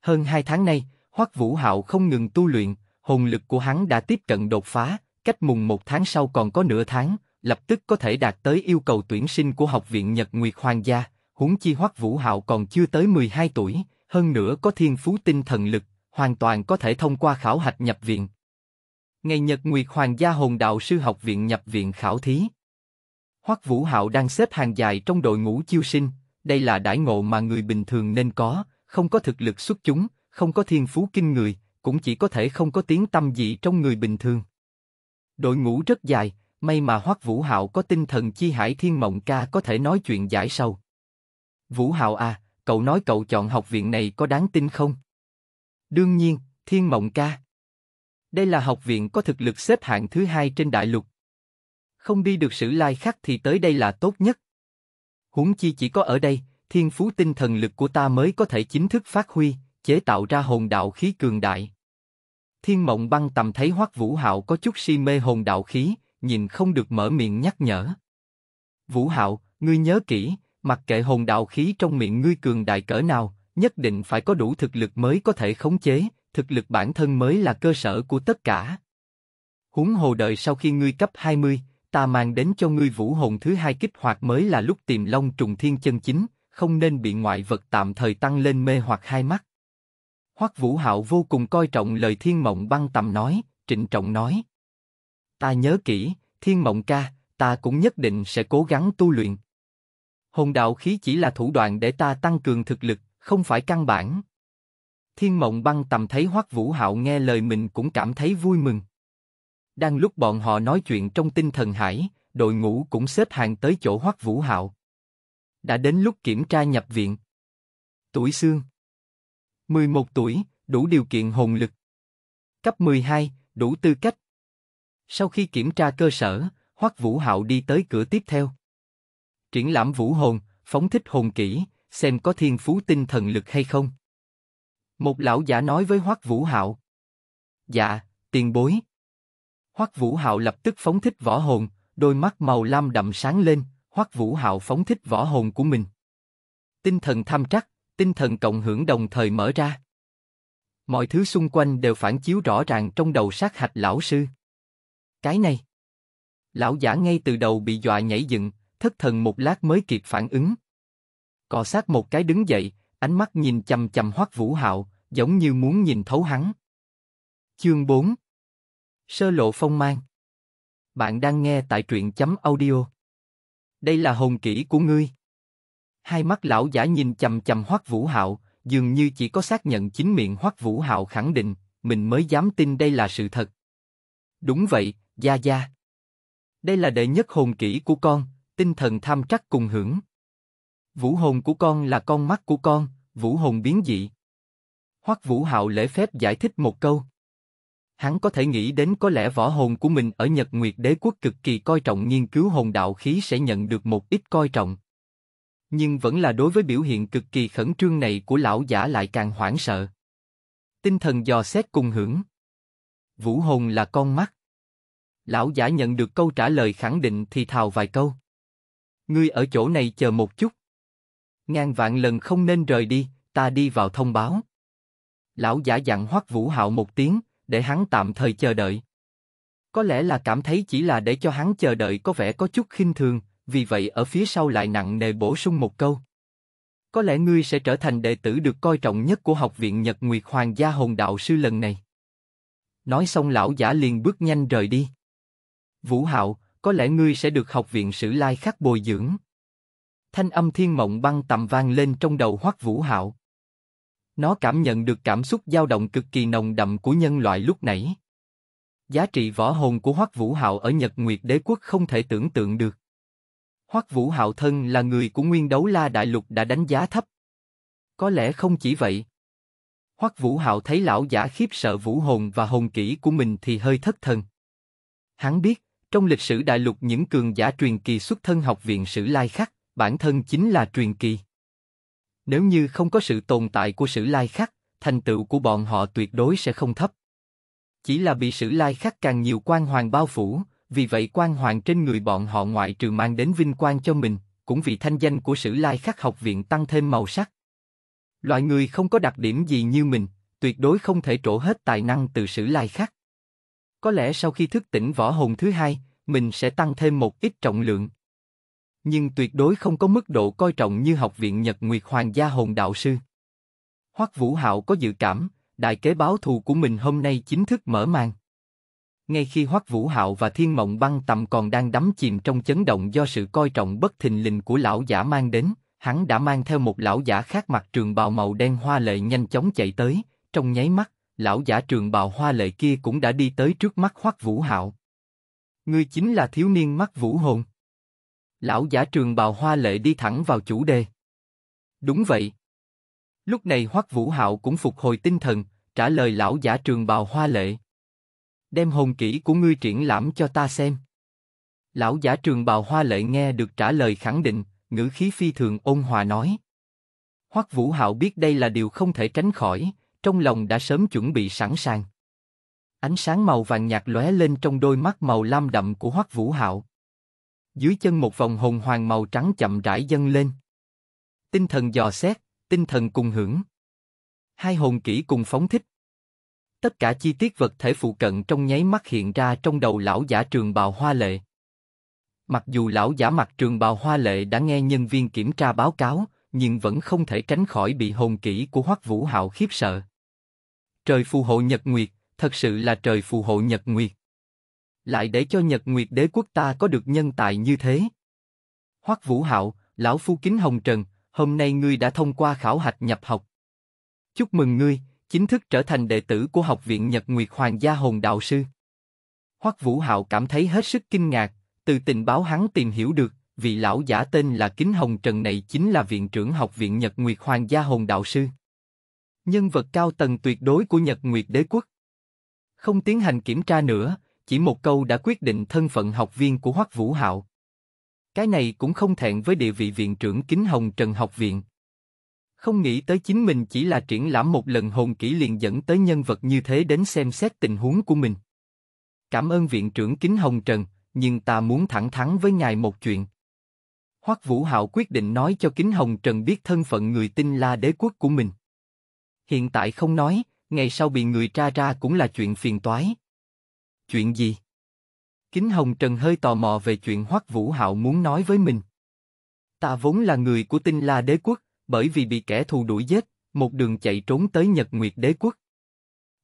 Hơn 2 tháng nay, Hoắc Vũ Hạo không ngừng tu luyện, hồn lực của hắn đã tiếp cận đột phá, cách mùng một tháng sau còn có nửa tháng, lập tức có thể đạt tới yêu cầu tuyển sinh của học viện Nhật Nguyệt Hoàng gia, huống chi Hoắc Vũ Hạo còn chưa tới 12 tuổi, hơn nữa có thiên phú tinh thần lực, hoàn toàn có thể thông qua khảo hạch nhập viện. Ngày Nhật Nguyệt Hoàng gia Hồn Đạo Sư Học Viện nhập viện khảo thí. Hoắc Vũ Hạo đang xếp hàng dài trong đội ngũ chiêu sinh, đây là đãi ngộ mà người bình thường nên có, không có thực lực xuất chúng, không có thiên phú kinh người, cũng chỉ có thể không có tiếng tâm dị trong người bình thường. Đội ngũ rất dài, may mà Hoắc Vũ Hạo có tinh thần chi hải thiên mộng ca có thể nói chuyện giải sâu. Vũ Hạo à, cậu nói cậu chọn học viện này có đáng tin không? Đương nhiên, Thiên Mộng Ca. Đây là học viện có thực lực xếp hạng thứ hai trên đại lục. Không đi được sử lai khắc thì tới đây là tốt nhất. Huống chi chỉ có ở đây, thiên phú tinh thần lực của ta mới có thể chính thức phát huy, chế tạo ra hồn đạo khí cường đại. Thiên mộng băng tầm thấy hoắc Vũ Hạo có chút si mê hồn đạo khí, nhìn không được mở miệng nhắc nhở. Vũ Hạo, ngươi nhớ kỹ, mặc kệ hồn đạo khí trong miệng ngươi cường đại cỡ nào, nhất định phải có đủ thực lực mới có thể khống chế, thực lực bản thân mới là cơ sở của tất cả. Huống hồ đợi sau khi ngươi cấp 20, ta mang đến cho ngươi vũ hồn thứ hai kích hoạt mới là lúc tìm long trùng thiên chân chính, không nên bị ngoại vật tạm thời tăng lên mê hoặc hai mắt. Hoắc Vũ Hạo vô cùng coi trọng lời Thiên Mộng băng tầm nói, trịnh trọng nói. Ta nhớ kỹ, Thiên Mộng ca, ta cũng nhất định sẽ cố gắng tu luyện. Hồn đạo khí chỉ là thủ đoạn để ta tăng cường thực lực, không phải căn bản. Thiên Mộng Băng tầm thấy Hoắc Vũ Hạo nghe lời mình cũng cảm thấy vui mừng. Đang lúc bọn họ nói chuyện trong tinh thần hải, đội ngũ cũng xếp hàng tới chỗ Hoắc Vũ Hạo. Đã đến lúc kiểm tra nhập viện. Tuổi xương 11 tuổi, đủ điều kiện hồn lực. Cấp 12, đủ tư cách. Sau khi kiểm tra cơ sở, Hoắc Vũ Hạo đi tới cửa tiếp theo. Triển lãm vũ hồn, phóng thích hồn kỹ, xem có thiên phú tinh thần lực hay không. Một lão giả nói với Hoắc Vũ Hạo. Dạ, tiền bối. Hoắc Vũ Hạo lập tức phóng thích võ hồn, đôi mắt màu lam đậm sáng lên, Hoắc Vũ Hạo phóng thích võ hồn của mình. Tinh thần tham trắc, tinh thần cộng hưởng đồng thời mở ra. Mọi thứ xung quanh đều phản chiếu rõ ràng trong đầu sát hạch lão sư. Cái này. Lão giả ngay từ đầu bị dọa nhảy dựng, thất thần một lát mới kịp phản ứng cọ sát một cái đứng dậy, ánh mắt nhìn chầm chầm Hoắc Vũ Hạo, giống như muốn nhìn thấu hắn. Chương 4 Sơ lộ phong mang Bạn đang nghe tại truyện chấm audio. Đây là hồn kỹ của ngươi. Hai mắt lão giả nhìn chầm chầm Hoắc Vũ Hạo, dường như chỉ có xác nhận chính miệng Hoắc Vũ Hạo khẳng định, mình mới dám tin đây là sự thật. Đúng vậy, Gia Gia. Đây là đệ nhất hồn kỹ của con, tinh thần tham trắc cùng hưởng. Vũ hồn của con là con mắt của con, vũ hồn biến dị. Hoắc Vũ Hạo lễ phép giải thích một câu. Hắn có thể nghĩ đến có lẽ võ hồn của mình ở Nhật Nguyệt Đế quốc cực kỳ coi trọng nghiên cứu hồn đạo khí sẽ nhận được một ít coi trọng. Nhưng vẫn là đối với biểu hiện cực kỳ khẩn trương này của lão giả lại càng hoảng sợ. Tinh thần dò xét cùng hưởng. Vũ hồn là con mắt. Lão giả nhận được câu trả lời khẳng định thì thào vài câu. Ngươi ở chỗ này chờ một chút. Ngàn vạn lần không nên rời đi, ta đi vào thông báo. Lão giả dặn hoắc vũ hạo một tiếng, để hắn tạm thời chờ đợi. Có lẽ là cảm thấy chỉ là để cho hắn chờ đợi có vẻ có chút khinh thường, vì vậy ở phía sau lại nặng nề bổ sung một câu. Có lẽ ngươi sẽ trở thành đệ tử được coi trọng nhất của học viện Nhật Nguyệt Hoàng gia hồn đạo sư lần này. Nói xong lão giả liền bước nhanh rời đi. Vũ Hạo, có lẽ ngươi sẽ được học viện sử lai khắc bồi dưỡng. Thanh âm thiên mộng băng tầm vang lên trong đầu Hoắc Vũ Hạo. Nó cảm nhận được cảm xúc dao động cực kỳ nồng đậm của nhân loại lúc nãy. Giá trị võ hồn của Hoắc Vũ Hạo ở Nhật Nguyệt Đế quốc không thể tưởng tượng được. Hoắc Vũ Hạo thân là người của Nguyên Đấu La Đại Lục đã đánh giá thấp. Có lẽ không chỉ vậy. Hoắc Vũ Hạo thấy lão giả khiếp sợ vũ hồn và hồn kỹ của mình thì hơi thất thần. Hắn biết, trong lịch sử đại lục những cường giả truyền kỳ xuất thân học viện sử lai khắc, bản thân chính là truyền kỳ. Nếu như không có sự tồn tại của sử lai khắc, thành tựu của bọn họ tuyệt đối sẽ không thấp. Chỉ là bị sử lai khắc càng nhiều quan hoàng bao phủ, vì vậy quan hoàng trên người bọn họ ngoại trừ mang đến vinh quang cho mình, cũng vì thanh danh của sử lai khắc học viện tăng thêm màu sắc. Loại người không có đặc điểm gì như mình, tuyệt đối không thể trổ hết tài năng từ sử lai khắc. Có lẽ sau khi thức tỉnh võ hồn thứ hai, mình sẽ tăng thêm một ít trọng lượng nhưng tuyệt đối không có mức độ coi trọng như học viện Nhật Nguyệt Hoàng gia hồn đạo sư. Hoắc Vũ Hạo có dự cảm, đại kế báo thù của mình hôm nay chính thức mở màn. Ngay khi Hoắc Vũ Hạo và Thiên Mộng Băng Tầm còn đang đắm chìm trong chấn động do sự coi trọng bất thình lình của lão giả mang đến, hắn đã mang theo một lão giả khác mặt trường bào màu đen hoa lệ nhanh chóng chạy tới, trong nháy mắt, lão giả trường bào hoa lệ kia cũng đã đi tới trước mắt Hoắc Vũ Hạo. Ngươi chính là thiếu niên mắt vũ hồn. Lão giả trường bào hoa lệ đi thẳng vào chủ đề. Đúng vậy. Lúc này Hoắc Vũ Hạo cũng phục hồi tinh thần, trả lời lão giả trường bào hoa lệ. Đem hồn kỹ của ngươi triển lãm cho ta xem. Lão giả trường bào hoa lệ nghe được trả lời khẳng định, ngữ khí phi thường ôn hòa nói. Hoắc Vũ Hạo biết đây là điều không thể tránh khỏi, trong lòng đã sớm chuẩn bị sẵn sàng. Ánh sáng màu vàng nhạt lóe lên trong đôi mắt màu lam đậm của Hoắc Vũ Hạo dưới chân một vòng hồn hoàng màu trắng chậm rãi dâng lên. Tinh thần dò xét, tinh thần cùng hưởng. Hai hồn kỹ cùng phóng thích. Tất cả chi tiết vật thể phụ cận trong nháy mắt hiện ra trong đầu lão giả trường bào hoa lệ. Mặc dù lão giả mặt trường bào hoa lệ đã nghe nhân viên kiểm tra báo cáo, nhưng vẫn không thể tránh khỏi bị hồn kỹ của Hoắc Vũ Hạo khiếp sợ. Trời phù hộ nhật nguyệt, thật sự là trời phù hộ nhật nguyệt lại để cho Nhật Nguyệt Đế quốc ta có được nhân tài như thế. Hoắc Vũ Hạo, lão phu kính hồng trần, hôm nay ngươi đã thông qua khảo hạch nhập học. Chúc mừng ngươi, chính thức trở thành đệ tử của học viện Nhật Nguyệt Hoàng gia Hồn Đạo sư. Hoắc Vũ Hạo cảm thấy hết sức kinh ngạc, từ tình báo hắn tìm hiểu được, vị lão giả tên là Kính Hồng Trần này chính là viện trưởng học viện Nhật Nguyệt Hoàng gia Hồn Đạo sư. Nhân vật cao tầng tuyệt đối của Nhật Nguyệt Đế quốc. Không tiến hành kiểm tra nữa, chỉ một câu đã quyết định thân phận học viên của Hoắc Vũ Hạo. Cái này cũng không thẹn với địa vị viện trưởng Kính Hồng Trần Học Viện. Không nghĩ tới chính mình chỉ là triển lãm một lần hồn kỹ liền dẫn tới nhân vật như thế đến xem xét tình huống của mình. Cảm ơn viện trưởng Kính Hồng Trần, nhưng ta muốn thẳng thắn với ngài một chuyện. Hoắc Vũ Hạo quyết định nói cho Kính Hồng Trần biết thân phận người tinh la đế quốc của mình. Hiện tại không nói, ngày sau bị người tra ra cũng là chuyện phiền toái. Chuyện gì? Kính Hồng Trần hơi tò mò về chuyện Hoắc Vũ Hạo muốn nói với mình. Ta vốn là người của tinh la đế quốc, bởi vì bị kẻ thù đuổi giết, một đường chạy trốn tới Nhật Nguyệt đế quốc.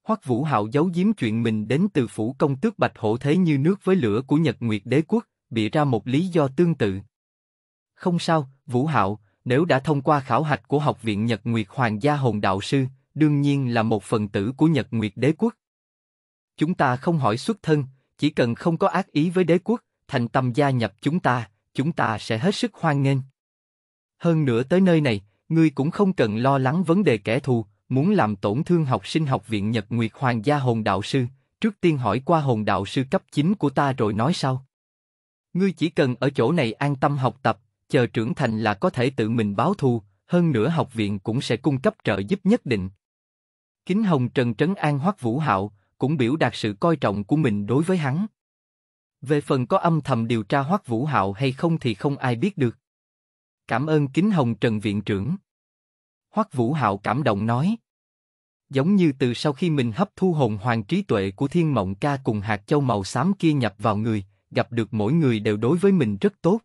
Hoắc Vũ Hạo giấu giếm chuyện mình đến từ phủ công tước Bạch Hổ thế như nước với lửa của Nhật Nguyệt đế quốc, bịa ra một lý do tương tự. Không sao, Vũ Hạo, nếu đã thông qua khảo hạch của học viện Nhật Nguyệt Hoàng gia Hồn Đạo Sư, đương nhiên là một phần tử của Nhật Nguyệt đế quốc. Chúng ta không hỏi xuất thân, chỉ cần không có ác ý với đế quốc, thành tâm gia nhập chúng ta, chúng ta sẽ hết sức hoan nghênh. Hơn nữa tới nơi này, ngươi cũng không cần lo lắng vấn đề kẻ thù, muốn làm tổn thương học sinh học viện Nhật Nguyệt Hoàng gia hồn đạo sư, trước tiên hỏi qua hồn đạo sư cấp 9 của ta rồi nói sau. Ngươi chỉ cần ở chỗ này an tâm học tập, chờ trưởng thành là có thể tự mình báo thù, hơn nữa học viện cũng sẽ cung cấp trợ giúp nhất định. Kính Hồng Trần Trấn An Hoắc Vũ Hạo, cũng biểu đạt sự coi trọng của mình đối với hắn. Về phần có âm thầm điều tra Hoắc Vũ Hạo hay không thì không ai biết được. Cảm ơn kính hồng Trần viện trưởng. Hoắc Vũ Hạo cảm động nói. Giống như từ sau khi mình hấp thu hồn hoàng trí tuệ của Thiên Mộng Ca cùng hạt châu màu xám kia nhập vào người, gặp được mỗi người đều đối với mình rất tốt.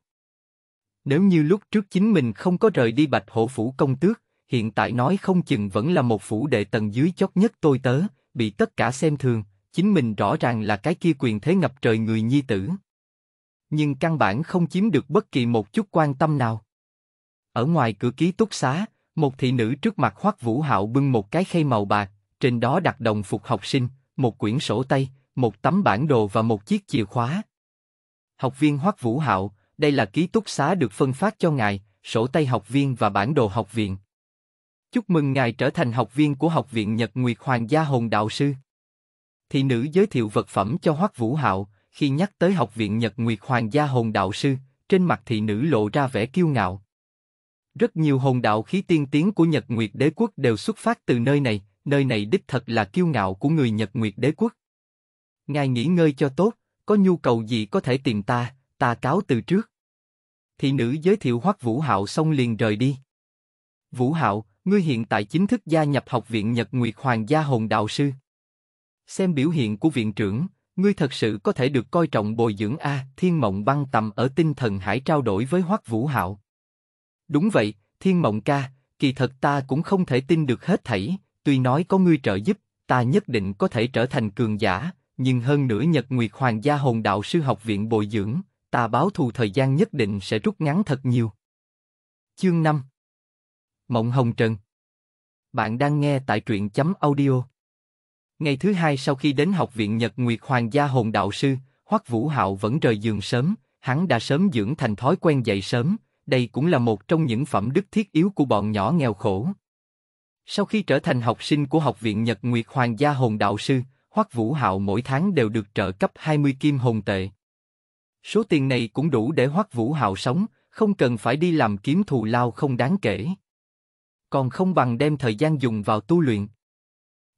Nếu như lúc trước chính mình không có rời đi Bạch Hổ phủ công tước, hiện tại nói không chừng vẫn là một phủ đệ tầng dưới chót nhất tôi tớ, bị tất cả xem thường, chính mình rõ ràng là cái kia quyền thế ngập trời người nhi tử. Nhưng căn bản không chiếm được bất kỳ một chút quan tâm nào. Ở ngoài cửa ký túc xá, một thị nữ trước mặt Hoắc Vũ Hạo bưng một cái khay màu bạc, trên đó đặt đồng phục học sinh, một quyển sổ tay, một tấm bản đồ và một chiếc chìa khóa. Học viên Hoắc Vũ Hạo, đây là ký túc xá được phân phát cho ngài, sổ tay học viên và bản đồ học viện, Chúc mừng ngài trở thành học viên của Học viện Nhật Nguyệt Hoàng gia Hồn Đạo Sư. Thị nữ giới thiệu vật phẩm cho Hoắc Vũ Hạo, khi nhắc tới Học viện Nhật Nguyệt Hoàng gia Hồn Đạo Sư, trên mặt thị nữ lộ ra vẻ kiêu ngạo. Rất nhiều hồn đạo khí tiên tiến của Nhật Nguyệt Đế quốc đều xuất phát từ nơi này, nơi này đích thật là kiêu ngạo của người Nhật Nguyệt Đế quốc. Ngài nghỉ ngơi cho tốt, có nhu cầu gì có thể tìm ta, ta cáo từ trước. Thị nữ giới thiệu Hoắc Vũ Hạo xong liền rời đi. Vũ Hạo, Ngươi hiện tại chính thức gia nhập học viện Nhật Nguyệt Hoàng gia Hồn Đạo Sư. Xem biểu hiện của viện trưởng, ngươi thật sự có thể được coi trọng bồi dưỡng a thiên mộng băng tầm ở tinh thần hải trao đổi với hoắc vũ hạo đúng vậy thiên mộng ca kỳ thật ta cũng không thể tin được hết thảy tuy nói có ngươi trợ giúp ta nhất định có thể trở thành cường giả nhưng hơn nữa nhật nguyệt hoàng gia hồn đạo sư học viện bồi dưỡng ta báo thù thời gian nhất định sẽ rút ngắn thật nhiều chương 5 Mộng Hồng Trần. Bạn đang nghe tại truyện chấm audio. Ngày thứ hai sau khi đến học viện Nhật Nguyệt Hoàng gia Hồn Đạo Sư, Hoắc Vũ Hạo vẫn rời giường sớm, hắn đã sớm dưỡng thành thói quen dậy sớm, đây cũng là một trong những phẩm đức thiết yếu của bọn nhỏ nghèo khổ. Sau khi trở thành học sinh của Học viện Nhật Nguyệt Hoàng gia Hồn Đạo Sư, Hoắc Vũ Hạo mỗi tháng đều được trợ cấp 20 kim hồn tệ. Số tiền này cũng đủ để Hoắc Vũ Hạo sống, không cần phải đi làm kiếm thù lao không đáng kể còn không bằng đem thời gian dùng vào tu luyện.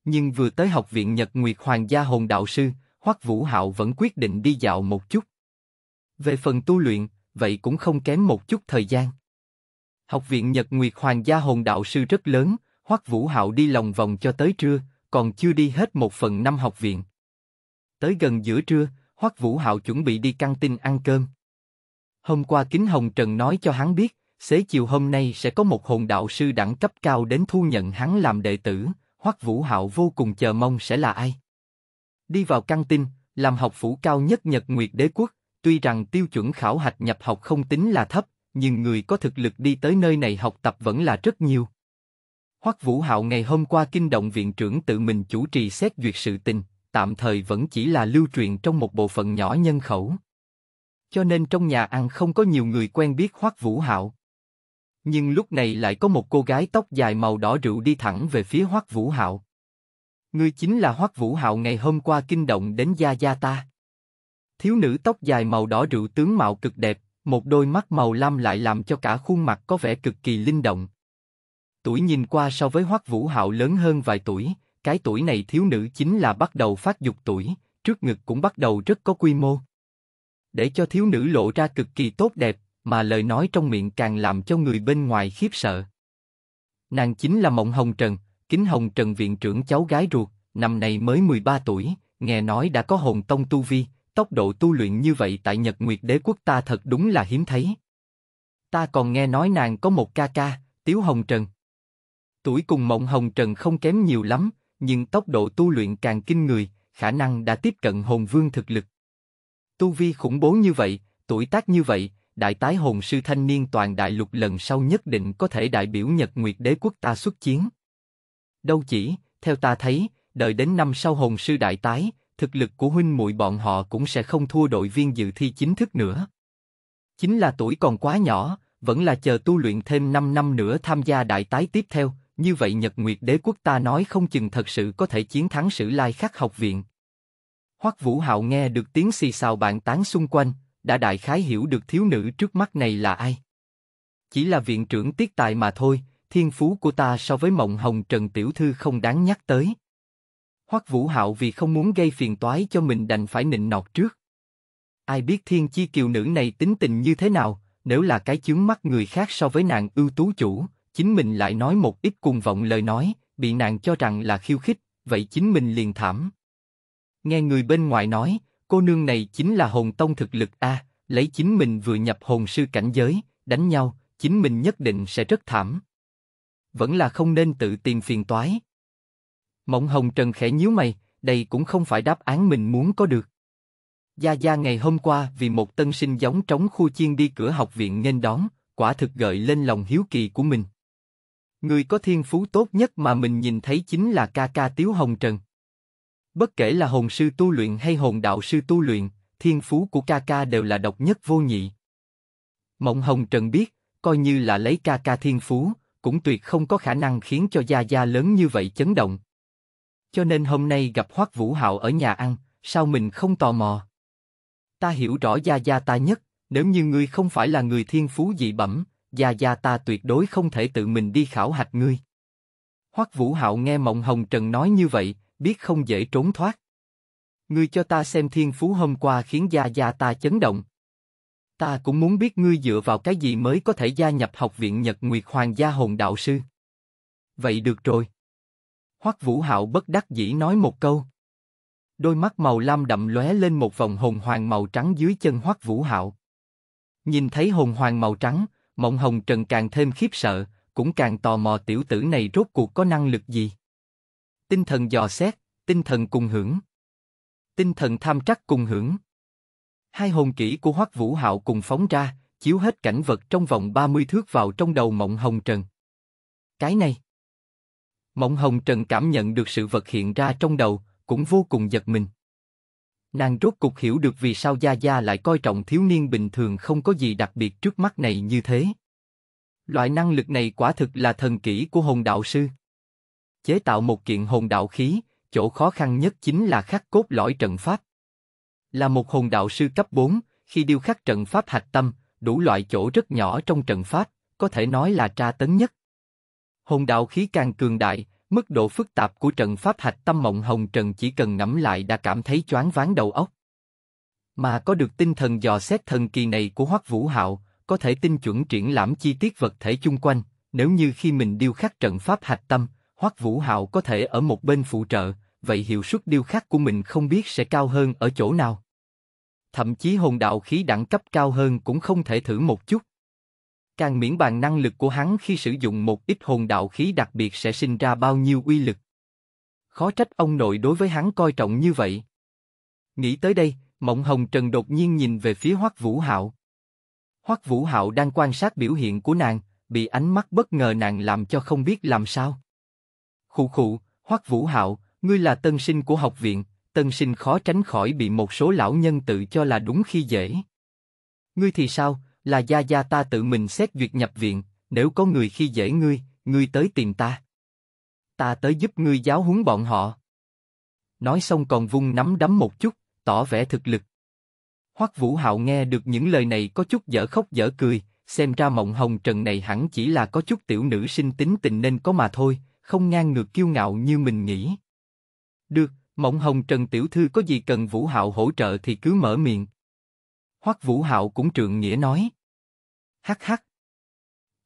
Nhưng vừa tới học viện Nhật Nguyệt Hoàng gia hồn đạo sư, Hoắc Vũ Hạo vẫn quyết định đi dạo một chút. Về phần tu luyện, vậy cũng không kém một chút thời gian. Học viện Nhật Nguyệt Hoàng gia hồn đạo sư rất lớn, Hoắc Vũ Hạo đi lòng vòng cho tới trưa, còn chưa đi hết một phần năm học viện. Tới gần giữa trưa, Hoắc Vũ Hạo chuẩn bị đi căng tin ăn cơm. Hôm qua Kính Hồng Trần nói cho hắn biết, xế chiều hôm nay sẽ có một hồn đạo sư đẳng cấp cao đến thu nhận hắn làm đệ tử, Hoắc Vũ Hạo vô cùng chờ mong sẽ là ai. Đi vào căn tin, làm học phủ cao nhất Nhật Nguyệt Đế quốc, tuy rằng tiêu chuẩn khảo hạch nhập học không tính là thấp, nhưng người có thực lực đi tới nơi này học tập vẫn là rất nhiều. Hoắc Vũ Hạo ngày hôm qua kinh động viện trưởng tự mình chủ trì xét duyệt sự tình, tạm thời vẫn chỉ là lưu truyền trong một bộ phận nhỏ nhân khẩu. Cho nên trong nhà ăn không có nhiều người quen biết Hoắc Vũ Hạo, nhưng lúc này lại có một cô gái tóc dài màu đỏ rượu đi thẳng về phía Hoắc Vũ Hạo. Ngươi chính là Hoắc Vũ Hạo ngày hôm qua kinh động đến gia gia ta. Thiếu nữ tóc dài màu đỏ rượu tướng mạo cực đẹp, một đôi mắt màu lam lại làm cho cả khuôn mặt có vẻ cực kỳ linh động. Tuổi nhìn qua so với Hoắc Vũ Hạo lớn hơn vài tuổi, cái tuổi này thiếu nữ chính là bắt đầu phát dục tuổi, trước ngực cũng bắt đầu rất có quy mô. Để cho thiếu nữ lộ ra cực kỳ tốt đẹp, mà lời nói trong miệng càng làm cho người bên ngoài khiếp sợ. Nàng chính là Mộng Hồng Trần, Kính Hồng Trần viện trưởng cháu gái ruột, năm nay mới 13 tuổi, nghe nói đã có hồn tông tu vi, tốc độ tu luyện như vậy tại Nhật Nguyệt Đế quốc ta thật đúng là hiếm thấy. Ta còn nghe nói nàng có một ca ca, Tiếu Hồng Trần. Tuổi cùng Mộng Hồng Trần không kém nhiều lắm, nhưng tốc độ tu luyện càng kinh người, khả năng đã tiếp cận hồn vương thực lực. Tu vi khủng bố như vậy, tuổi tác như vậy, đại tái hồn sư thanh niên toàn đại lục lần sau nhất định có thể đại biểu Nhật Nguyệt đế quốc ta xuất chiến. Đâu chỉ, theo ta thấy, đợi đến năm sau hồn sư đại tái, thực lực của huynh muội bọn họ cũng sẽ không thua đội viên dự thi chính thức nữa. Chính là tuổi còn quá nhỏ, vẫn là chờ tu luyện thêm 5 năm nữa tham gia đại tái tiếp theo, như vậy Nhật Nguyệt đế quốc ta nói không chừng thật sự có thể chiến thắng sử lai khắc học viện. Hoắc Vũ Hạo nghe được tiếng xì xào bàn tán xung quanh, đã đại khái hiểu được thiếu nữ trước mắt này là ai. Chỉ là viện trưởng tiết tài mà thôi, thiên phú của ta so với mộng hồng trần tiểu thư không đáng nhắc tới. Hoắc Vũ Hạo vì không muốn gây phiền toái cho mình đành phải nịnh nọt trước. Ai biết thiên chi kiều nữ này tính tình như thế nào, nếu là cái chướng mắt người khác so với nàng ưu tú chủ, chính mình lại nói một ít cuồng vọng lời nói, bị nàng cho rằng là khiêu khích, vậy chính mình liền thảm. Nghe người bên ngoài nói, cô nương này chính là hồn tông thực lực a, lấy chính mình vừa nhập hồn sư cảnh giới, đánh nhau, chính mình nhất định sẽ rất thảm. Vẫn là không nên tự tìm phiền toái. Mộng Hồng Trần khẽ nhíu mày, đây cũng không phải đáp án mình muốn có được. Gia Gia ngày hôm qua vì một tân sinh giống trống khu chiên đi cửa học viện nên đón, quả thực gợi lên lòng hiếu kỳ của mình. Người có thiên phú tốt nhất mà mình nhìn thấy chính là ca ca Tiếu Hồng Trần. Bất kể là hồn sư tu luyện hay hồn đạo sư tu luyện, thiên phú của ca ca đều là độc nhất vô nhị. Mộng Hồng Trần biết, coi như là lấy ca ca thiên phú, cũng tuyệt không có khả năng khiến cho Gia Gia lớn như vậy chấn động. Cho nên hôm nay gặp Hoắc Vũ Hạo ở nhà ăn, sao mình không tò mò? Ta hiểu rõ Gia Gia ta nhất, nếu như ngươi không phải là người thiên phú dị bẩm, Gia Gia ta tuyệt đối không thể tự mình đi khảo hạch ngươi. Hoắc Vũ Hạo nghe Mộng Hồng Trần nói như vậy, biết không dễ trốn thoát. Ngươi cho ta xem thiên phú hôm qua khiến gia gia ta chấn động. Ta cũng muốn biết ngươi dựa vào cái gì mới có thể gia nhập học viện Nhật Nguyệt Hoàng gia hồn đạo sư. Vậy được rồi. Hoắc Vũ Hạo bất đắc dĩ nói một câu. Đôi mắt màu lam đậm lóe lên một vòng hồn hoàng màu trắng dưới chân Hoắc Vũ Hạo. Nhìn thấy hồn hoàng màu trắng, Mộng Hồng Trần càng thêm khiếp sợ, cũng càng tò mò tiểu tử này rốt cuộc có năng lực gì tinh thần dò xét, tinh thần cùng hưởng. Tinh thần tham trắc cùng hưởng. Hai hồn kỹ của Hoắc Vũ Hạo cùng phóng ra, chiếu hết cảnh vật trong vòng 30 thước vào trong đầu Mộng Hồng Trần. Cái này. Mộng Hồng Trần cảm nhận được sự vật hiện ra trong đầu, cũng vô cùng giật mình. Nàng rốt cục hiểu được vì sao Gia Gia lại coi trọng thiếu niên bình thường không có gì đặc biệt trước mắt này như thế. Loại năng lực này quả thực là thần kỹ của hồn đạo sư chế tạo một kiện hồn đạo khí, chỗ khó khăn nhất chính là khắc cốt lõi trận pháp. Là một hồn đạo sư cấp 4, khi điêu khắc trận pháp hạch tâm, đủ loại chỗ rất nhỏ trong trận pháp, có thể nói là tra tấn nhất. Hồn đạo khí càng cường đại, mức độ phức tạp của trận pháp hạch tâm mộng hồng trần chỉ cần ngẫm lại đã cảm thấy choáng váng đầu óc. Mà có được tinh thần dò xét thần kỳ này của Hoắc Vũ Hạo, có thể tinh chuẩn triển lãm chi tiết vật thể chung quanh, nếu như khi mình điêu khắc trận pháp hạch tâm, Hoắc Vũ Hạo có thể ở một bên phụ trợ, vậy hiệu suất điêu khắc của mình không biết sẽ cao hơn ở chỗ nào. Thậm chí hồn đạo khí đẳng cấp cao hơn cũng không thể thử một chút. Càng miễn bàn năng lực của hắn khi sử dụng một ít hồn đạo khí đặc biệt sẽ sinh ra bao nhiêu uy lực. Khó trách ông nội đối với hắn coi trọng như vậy. Nghĩ tới đây, Mộng Hồng Trần đột nhiên nhìn về phía Hoắc Vũ Hạo. Hoắc Vũ Hạo đang quan sát biểu hiện của nàng, bị ánh mắt bất ngờ nàng làm cho không biết làm sao. Khụ khụ, Hoắc Vũ Hạo, ngươi là tân sinh của học viện, tân sinh khó tránh khỏi bị một số lão nhân tự cho là đúng khi dễ. Ngươi thì sao, là gia gia ta tự mình xét duyệt nhập viện, nếu có người khi dễ ngươi, ngươi tới tìm ta. Ta tới giúp ngươi giáo huấn bọn họ. Nói xong còn vung nắm đấm một chút, tỏ vẻ thực lực. Hoắc Vũ Hạo nghe được những lời này có chút dở khóc dở cười, xem ra mộng hồng trần này hẳn chỉ là có chút tiểu nữ sinh tính tình nên có mà thôi, không ngang ngược kiêu ngạo như mình nghĩ. Được, mộng hồng Trần Tiểu Thư có gì cần Vũ Hạo hỗ trợ thì cứ mở miệng. Hoắc Vũ Hạo cũng trượng nghĩa nói. Hắc hắc.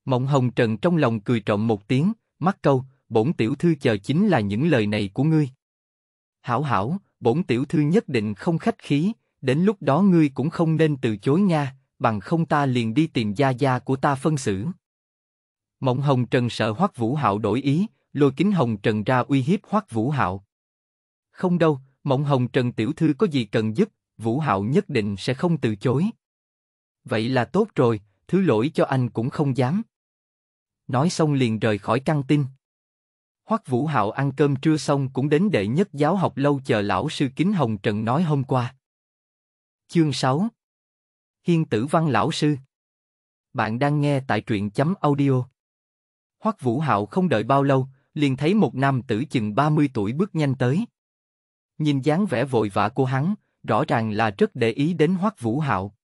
Mộng hồng Trần trong lòng cười trộm một tiếng, mắt câu, bổn Tiểu Thư chờ chính là những lời này của ngươi. Hảo hảo, bổn Tiểu Thư nhất định không khách khí, đến lúc đó ngươi cũng không nên từ chối nha, bằng không ta liền đi tìm gia gia của ta phân xử. Mộng Hồng Trần sợ Hoắc Vũ Hạo đổi ý, lôi kính hồng trần ra uy hiếp hoắc vũ hạo không đâu mộng hồng trần tiểu thư có gì cần giúp vũ hạo nhất định sẽ không từ chối vậy là tốt rồi thứ lỗi cho anh cũng không dám nói xong liền rời khỏi căng tin hoắc vũ hạo ăn cơm trưa xong cũng đến đệ nhất giáo học lâu chờ lão sư kính hồng trần nói hôm qua chương 6 hiên tử văn lão sư bạn đang nghe tại truyện chấm audio Hoắc Vũ Hạo không đợi bao lâu, liền thấy một nam tử chừng 30 tuổi bước nhanh tới. Nhìn dáng vẻ vội vã của hắn, rõ ràng là rất để ý đến Hoắc Vũ Hạo.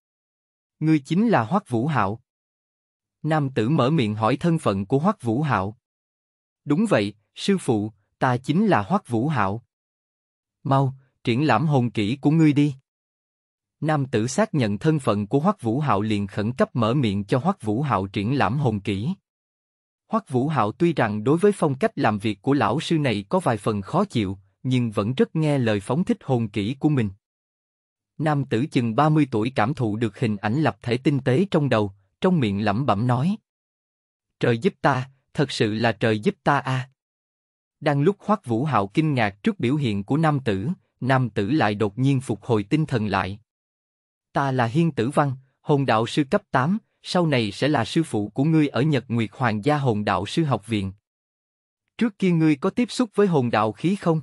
Ngươi chính là Hoắc Vũ Hạo. Nam tử mở miệng hỏi thân phận của Hoắc Vũ Hạo. Đúng vậy, sư phụ, ta chính là Hoắc Vũ Hạo. Mau, triển lãm hồn kỹ của ngươi đi. Nam tử xác nhận thân phận của Hoắc Vũ Hạo liền khẩn cấp mở miệng cho Hoắc Vũ Hạo triển lãm hồn kỹ. Hoắc Vũ Hạo tuy rằng đối với phong cách làm việc của lão sư này có vài phần khó chịu, nhưng vẫn rất nghe lời phóng thích hồn kỹ của mình. Nam tử chừng 30 tuổi cảm thụ được hình ảnh lập thể tinh tế trong đầu, trong miệng lẩm bẩm nói. Trời giúp ta, thật sự là trời giúp ta a. À. Đang lúc Hoắc Vũ Hạo kinh ngạc trước biểu hiện của nam tử, nam tử lại đột nhiên phục hồi tinh thần lại. Ta là Hiên Tử Văn, hồn đạo sư cấp 8, sau này sẽ là sư phụ của ngươi ở Nhật Nguyệt Hoàng gia Hồn Đạo Sư Học Viện. Trước kia ngươi có tiếp xúc với hồn đạo khí không?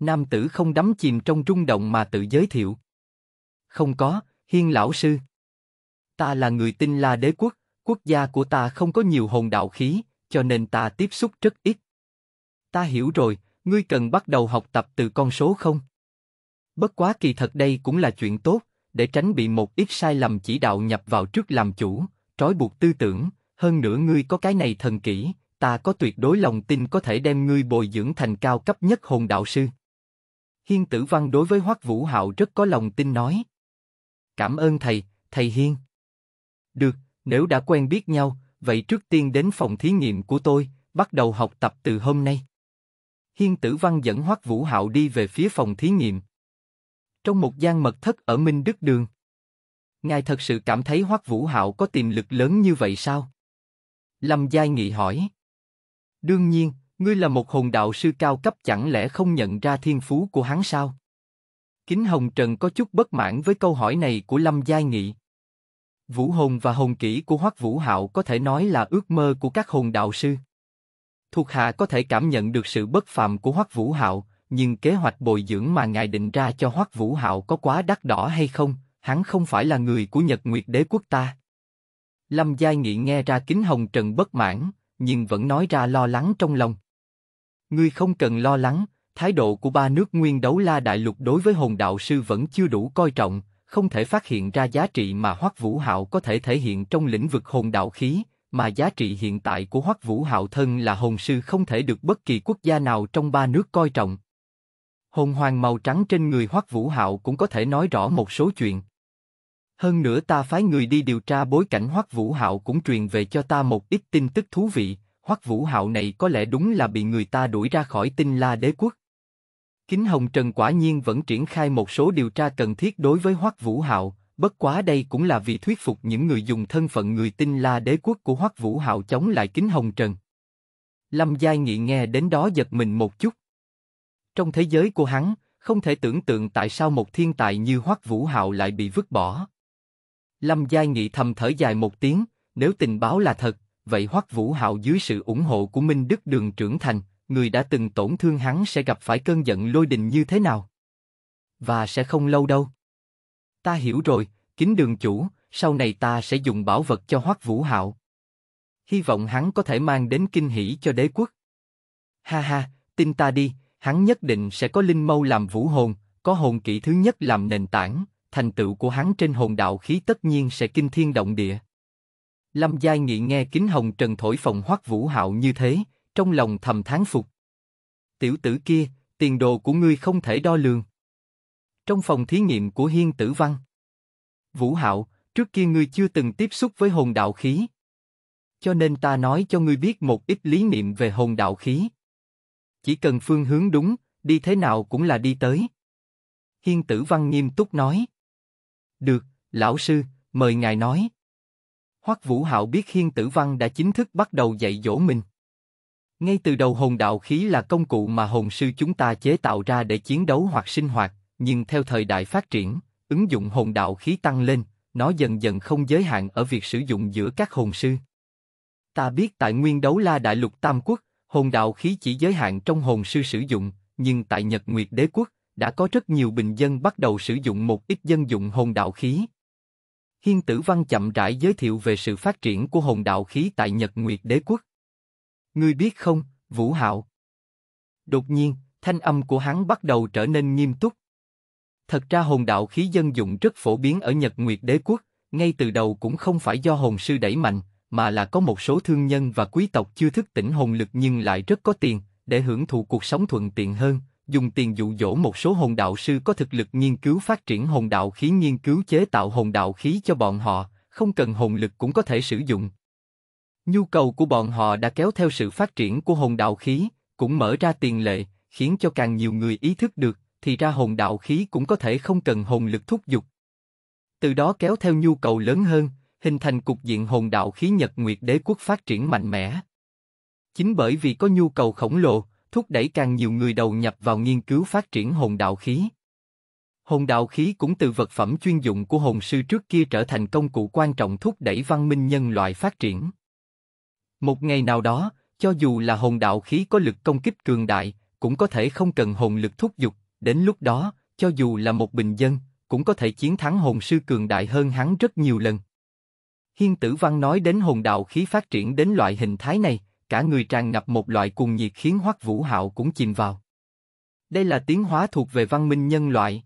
Nam tử không đắm chìm trong rung động mà tự giới thiệu. Không có, hiên lão sư. Ta là người tinh la đế quốc, quốc gia của ta không có nhiều hồn đạo khí, cho nên ta tiếp xúc rất ít. Ta hiểu rồi, ngươi cần bắt đầu học tập từ con số không? Bất quá kỳ thật đây cũng là chuyện tốt, để tránh bị một ít sai lầm chỉ đạo nhập vào trước làm chủ, trói buộc tư tưởng, hơn nữa ngươi có cái này thần kỹ, ta có tuyệt đối lòng tin có thể đem ngươi bồi dưỡng thành cao cấp nhất hồn đạo sư. Hiên Tử Văn đối với Hoắc Vũ Hạo rất có lòng tin nói. Cảm ơn thầy, thầy Hiên. Được, nếu đã quen biết nhau, vậy trước tiên đến phòng thí nghiệm của tôi, bắt đầu học tập từ hôm nay. Hiên Tử Văn dẫn Hoắc Vũ Hạo đi về phía phòng thí nghiệm trong một gian mật thất ở Minh Đức Đường. Ngài thật sự cảm thấy Hoắc Vũ Hạo có tiềm lực lớn như vậy sao? Lâm Giai Nghị hỏi. Đương nhiên, ngươi là một hồn đạo sư cao cấp chẳng lẽ không nhận ra thiên phú của hắn sao? Kính Hồng Trần có chút bất mãn với câu hỏi này của Lâm Giai Nghị. Vũ hồn và hồn kỹ của Hoắc Vũ Hạo có thể nói là ước mơ của các hồn đạo sư. Thuộc hạ có thể cảm nhận được sự bất phàm của Hoắc Vũ Hạo, nhưng kế hoạch bồi dưỡng mà ngài định ra cho Hoắc Vũ Hạo có quá đắt đỏ hay không, hắn không phải là người của Nhật Nguyệt Đế quốc ta. Lâm Giai Nghị nghe ra kính hồng trần bất mãn, nhưng vẫn nói ra lo lắng trong lòng. Ngươi không cần lo lắng, thái độ của ba nước nguyên đấu la đại lục đối với hồn đạo sư vẫn chưa đủ coi trọng, không thể phát hiện ra giá trị mà Hoắc Vũ Hạo có thể thể hiện trong lĩnh vực hồn đạo khí, mà giá trị hiện tại của Hoắc Vũ Hạo thân là hồn sư không thể được bất kỳ quốc gia nào trong ba nước coi trọng, Hồn hoàng màu trắng trên người Hoắc Vũ Hạo cũng có thể nói rõ một số chuyện. Hơn nữa ta phái người đi điều tra bối cảnh Hoắc Vũ Hạo cũng truyền về cho ta một ít tin tức thú vị, Hoắc Vũ Hạo này có lẽ đúng là bị người ta đuổi ra khỏi Tinh La Đế quốc. Kính Hồng Trần quả nhiên vẫn triển khai một số điều tra cần thiết đối với Hoắc Vũ Hạo, bất quá đây cũng là vì thuyết phục những người dùng thân phận người Tinh La Đế quốc của Hoắc Vũ Hạo chống lại Kính Hồng Trần. Lâm Giai Nghị nghe đến đó giật mình một chút. Trong thế giới của hắn, không thể tưởng tượng tại sao một thiên tài như Hoắc Vũ Hạo lại bị vứt bỏ. Lâm giai Nghị thầm thở dài một tiếng, nếu tình báo là thật, vậy Hoắc Vũ Hạo dưới sự ủng hộ của Minh Đức Đường trưởng thành, người đã từng tổn thương hắn sẽ gặp phải cơn giận lôi đình như thế nào? Và sẽ không lâu đâu. Ta hiểu rồi, kính đường chủ, sau này ta sẽ dùng bảo vật cho Hoắc Vũ Hạo. Hy vọng hắn có thể mang đến kinh hỷ cho đế quốc. Ha ha, tin ta đi, hắn nhất định sẽ có linh mâu làm vũ hồn, có hồn kỹ thứ nhất làm nền tảng, thành tựu của hắn trên hồn đạo khí tất nhiên sẽ kinh thiên động địa. Lâm Giai Nghị nghe kính hồng trần thổi phòng hoắc vũ hạo như thế, trong lòng thầm thán phục. Tiểu tử kia, tiền đồ của ngươi không thể đo lường. Trong phòng thí nghiệm của Hiên Tử Văn, Vũ Hạo, trước kia ngươi chưa từng tiếp xúc với hồn đạo khí, cho nên ta nói cho ngươi biết một ít lý niệm về hồn đạo khí, chỉ cần phương hướng đúng, đi thế nào cũng là đi tới. Hiên tử văn nghiêm túc nói. Được, lão sư, mời ngài nói. Hoắc Vũ Hạo biết Hiên Tử Văn đã chính thức bắt đầu dạy dỗ mình. Ngay từ đầu hồn đạo khí là công cụ mà hồn sư chúng ta chế tạo ra để chiến đấu hoặc sinh hoạt, nhưng theo thời đại phát triển, ứng dụng hồn đạo khí tăng lên, nó dần dần không giới hạn ở việc sử dụng giữa các hồn sư. Ta biết tại nguyên đấu la đại lục Tam Quốc, hồn đạo khí chỉ giới hạn trong hồn sư sử dụng, nhưng tại Nhật Nguyệt Đế quốc đã có rất nhiều bình dân bắt đầu sử dụng một ít dân dụng hồn đạo khí. Hiên Tử Văn chậm rãi giới thiệu về sự phát triển của hồn đạo khí tại Nhật Nguyệt Đế quốc. Ngươi biết không, Vũ Hạo? Đột nhiên, thanh âm của hắn bắt đầu trở nên nghiêm túc. Thật ra hồn đạo khí dân dụng rất phổ biến ở Nhật Nguyệt Đế quốc, ngay từ đầu cũng không phải do hồn sư đẩy mạnh, mà là có một số thương nhân và quý tộc chưa thức tỉnh hồn lực nhưng lại rất có tiền, để hưởng thụ cuộc sống thuận tiện hơn, dùng tiền dụ dỗ một số hồn đạo sư có thực lực nghiên cứu phát triển hồn đạo khí nghiên cứu chế tạo hồn đạo khí cho bọn họ, không cần hồn lực cũng có thể sử dụng. Nhu cầu của bọn họ đã kéo theo sự phát triển của hồn đạo khí, cũng mở ra tiền lệ, khiến cho càng nhiều người ý thức được, thì ra hồn đạo khí cũng có thể không cần hồn lực thúc giục. Từ đó kéo theo nhu cầu lớn hơn, hình thành cục diện hồn đạo khí Nhật Nguyệt Đế quốc phát triển mạnh mẽ. Chính bởi vì có nhu cầu khổng lồ, thúc đẩy càng nhiều người đầu nhập vào nghiên cứu phát triển hồn đạo khí. Hồn đạo khí cũng từ vật phẩm chuyên dụng của hồn sư trước kia trở thành công cụ quan trọng thúc đẩy văn minh nhân loại phát triển. Một ngày nào đó, cho dù là hồn đạo khí có lực công kích cường đại, cũng có thể không cần hồn lực thúc giục, đến lúc đó, cho dù là một bình dân, cũng có thể chiến thắng hồn sư cường đại hơn hắn rất nhiều lần. Hiên tử văn nói đến hồn đạo khí phát triển đến loại hình thái này, cả người tràn ngập một loại cuồng nhiệt khiến hoắc vũ hạo cũng chìm vào. Đây là tiến hóa thuộc về văn minh nhân loại.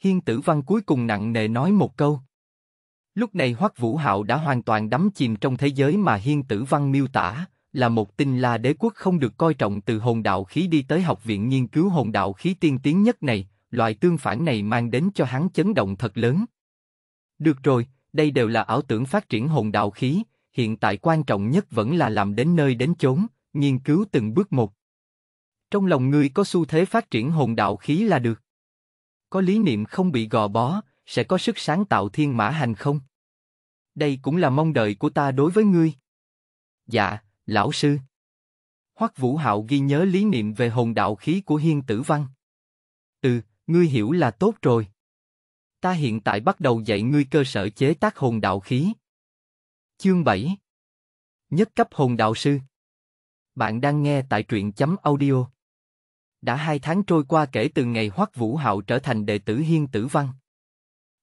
Hiên tử văn cuối cùng nặng nề nói một câu. Lúc này hoắc vũ hạo đã hoàn toàn đắm chìm trong thế giới mà hiên tử văn miêu tả, là một tinh la đế quốc không được coi trọng từ hồn đạo khí đi tới học viện nghiên cứu hồn đạo khí tiên tiến nhất này, loại tương phản này mang đến cho hắn chấn động thật lớn. Được rồi, đây đều là ảo tưởng phát triển hồn đạo khí, hiện tại quan trọng nhất vẫn là làm đến nơi đến chốn, nghiên cứu từng bước một. Trong lòng ngươi có xu thế phát triển hồn đạo khí là được. Có lý niệm không bị gò bó, sẽ có sức sáng tạo thiên mã hành không? Đây cũng là mong đợi của ta đối với ngươi. Dạ, lão sư. Hoắc Vũ Hạo ghi nhớ lý niệm về hồn đạo khí của Hiên Tử Văn. Ừ, ngươi hiểu là tốt rồi. Ta hiện tại bắt đầu dạy ngươi cơ sở chế tác hồn đạo khí. Chương 7 Nhất cấp hồn đạo sư Bạn đang nghe tại truyện chấm audio. Đã hai tháng trôi qua kể từ ngày Hoắc Vũ Hạo trở thành đệ tử Hiên Tử Văn.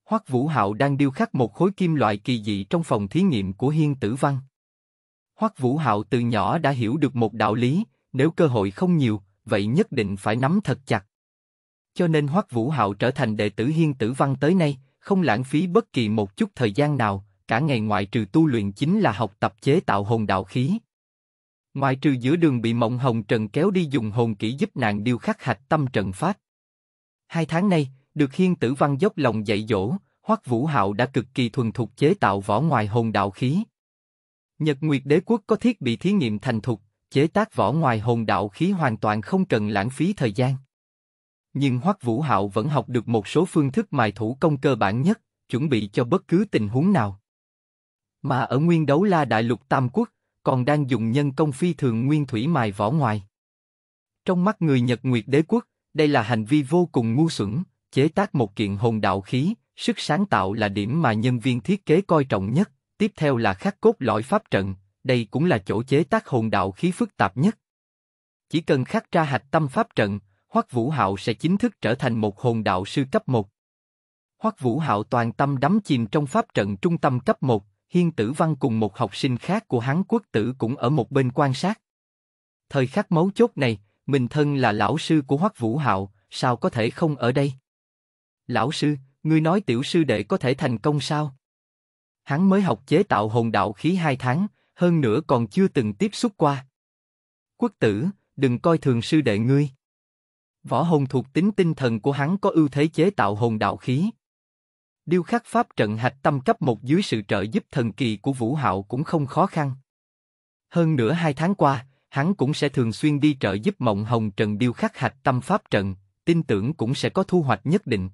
Hoắc Vũ Hạo đang điêu khắc một khối kim loại kỳ dị trong phòng thí nghiệm của Hiên Tử Văn. Hoắc Vũ Hạo từ nhỏ đã hiểu được một đạo lý, nếu cơ hội không nhiều, vậy nhất định phải nắm thật chặt cho nên Hoắc Vũ Hạo trở thành đệ tử Hiên Tử Văn tới nay, không lãng phí bất kỳ một chút thời gian nào, cả ngày ngoại trừ tu luyện chính là học tập chế tạo hồn đạo khí. Ngoại trừ giữa đường bị Mộng Hồng Trần kéo đi dùng hồn kỹ giúp nàng điêu khắc hạch tâm trận pháp. Hai tháng nay, được Hiên Tử Văn dốc lòng dạy dỗ, Hoắc Vũ Hạo đã cực kỳ thuần thục chế tạo võ ngoài hồn đạo khí. Nhật Nguyệt Đế quốc có thiết bị thí nghiệm thành thục, chế tác võ ngoài hồn đạo khí hoàn toàn không cần lãng phí thời gian nhưng Hoắc Vũ Hạo vẫn học được một số phương thức mài thủ công cơ bản nhất, chuẩn bị cho bất cứ tình huống nào. Mà ở nguyên đấu la đại lục Tam Quốc, còn đang dùng nhân công phi thường nguyên thủy mài vỏ ngoài. Trong mắt người Nhật Nguyệt đế quốc, đây là hành vi vô cùng ngu xuẩn, chế tác một kiện hồn đạo khí, sức sáng tạo là điểm mà nhân viên thiết kế coi trọng nhất, tiếp theo là khắc cốt lõi pháp trận, đây cũng là chỗ chế tác hồn đạo khí phức tạp nhất. Chỉ cần khắc ra hạch tâm pháp trận, Hoắc Vũ Hạo sẽ chính thức trở thành một hồn đạo sư cấp 1. Hoắc Vũ Hạo toàn tâm đắm chìm trong pháp trận trung tâm cấp 1, Hiên Tử Văn cùng một học sinh khác của hắn Quốc Tử cũng ở một bên quan sát. Thời khắc mấu chốt này, mình thân là lão sư của Hoắc Vũ Hạo, sao có thể không ở đây? Lão sư, ngươi nói tiểu sư đệ có thể thành công sao? Hắn mới học chế tạo hồn đạo khí hai tháng, hơn nữa còn chưa từng tiếp xúc qua. Quốc tử, đừng coi thường sư đệ ngươi. Võ hồn thuộc tính tinh thần của hắn có ưu thế chế tạo hồn đạo khí. Điêu khắc pháp trận hạch tâm cấp một dưới sự trợ giúp thần kỳ của Vũ Hạo cũng không khó khăn. Hơn nửa hai tháng qua, hắn cũng sẽ thường xuyên đi trợ giúp Mộng Hồng Trần điêu khắc hạch tâm pháp trận, tin tưởng cũng sẽ có thu hoạch nhất định.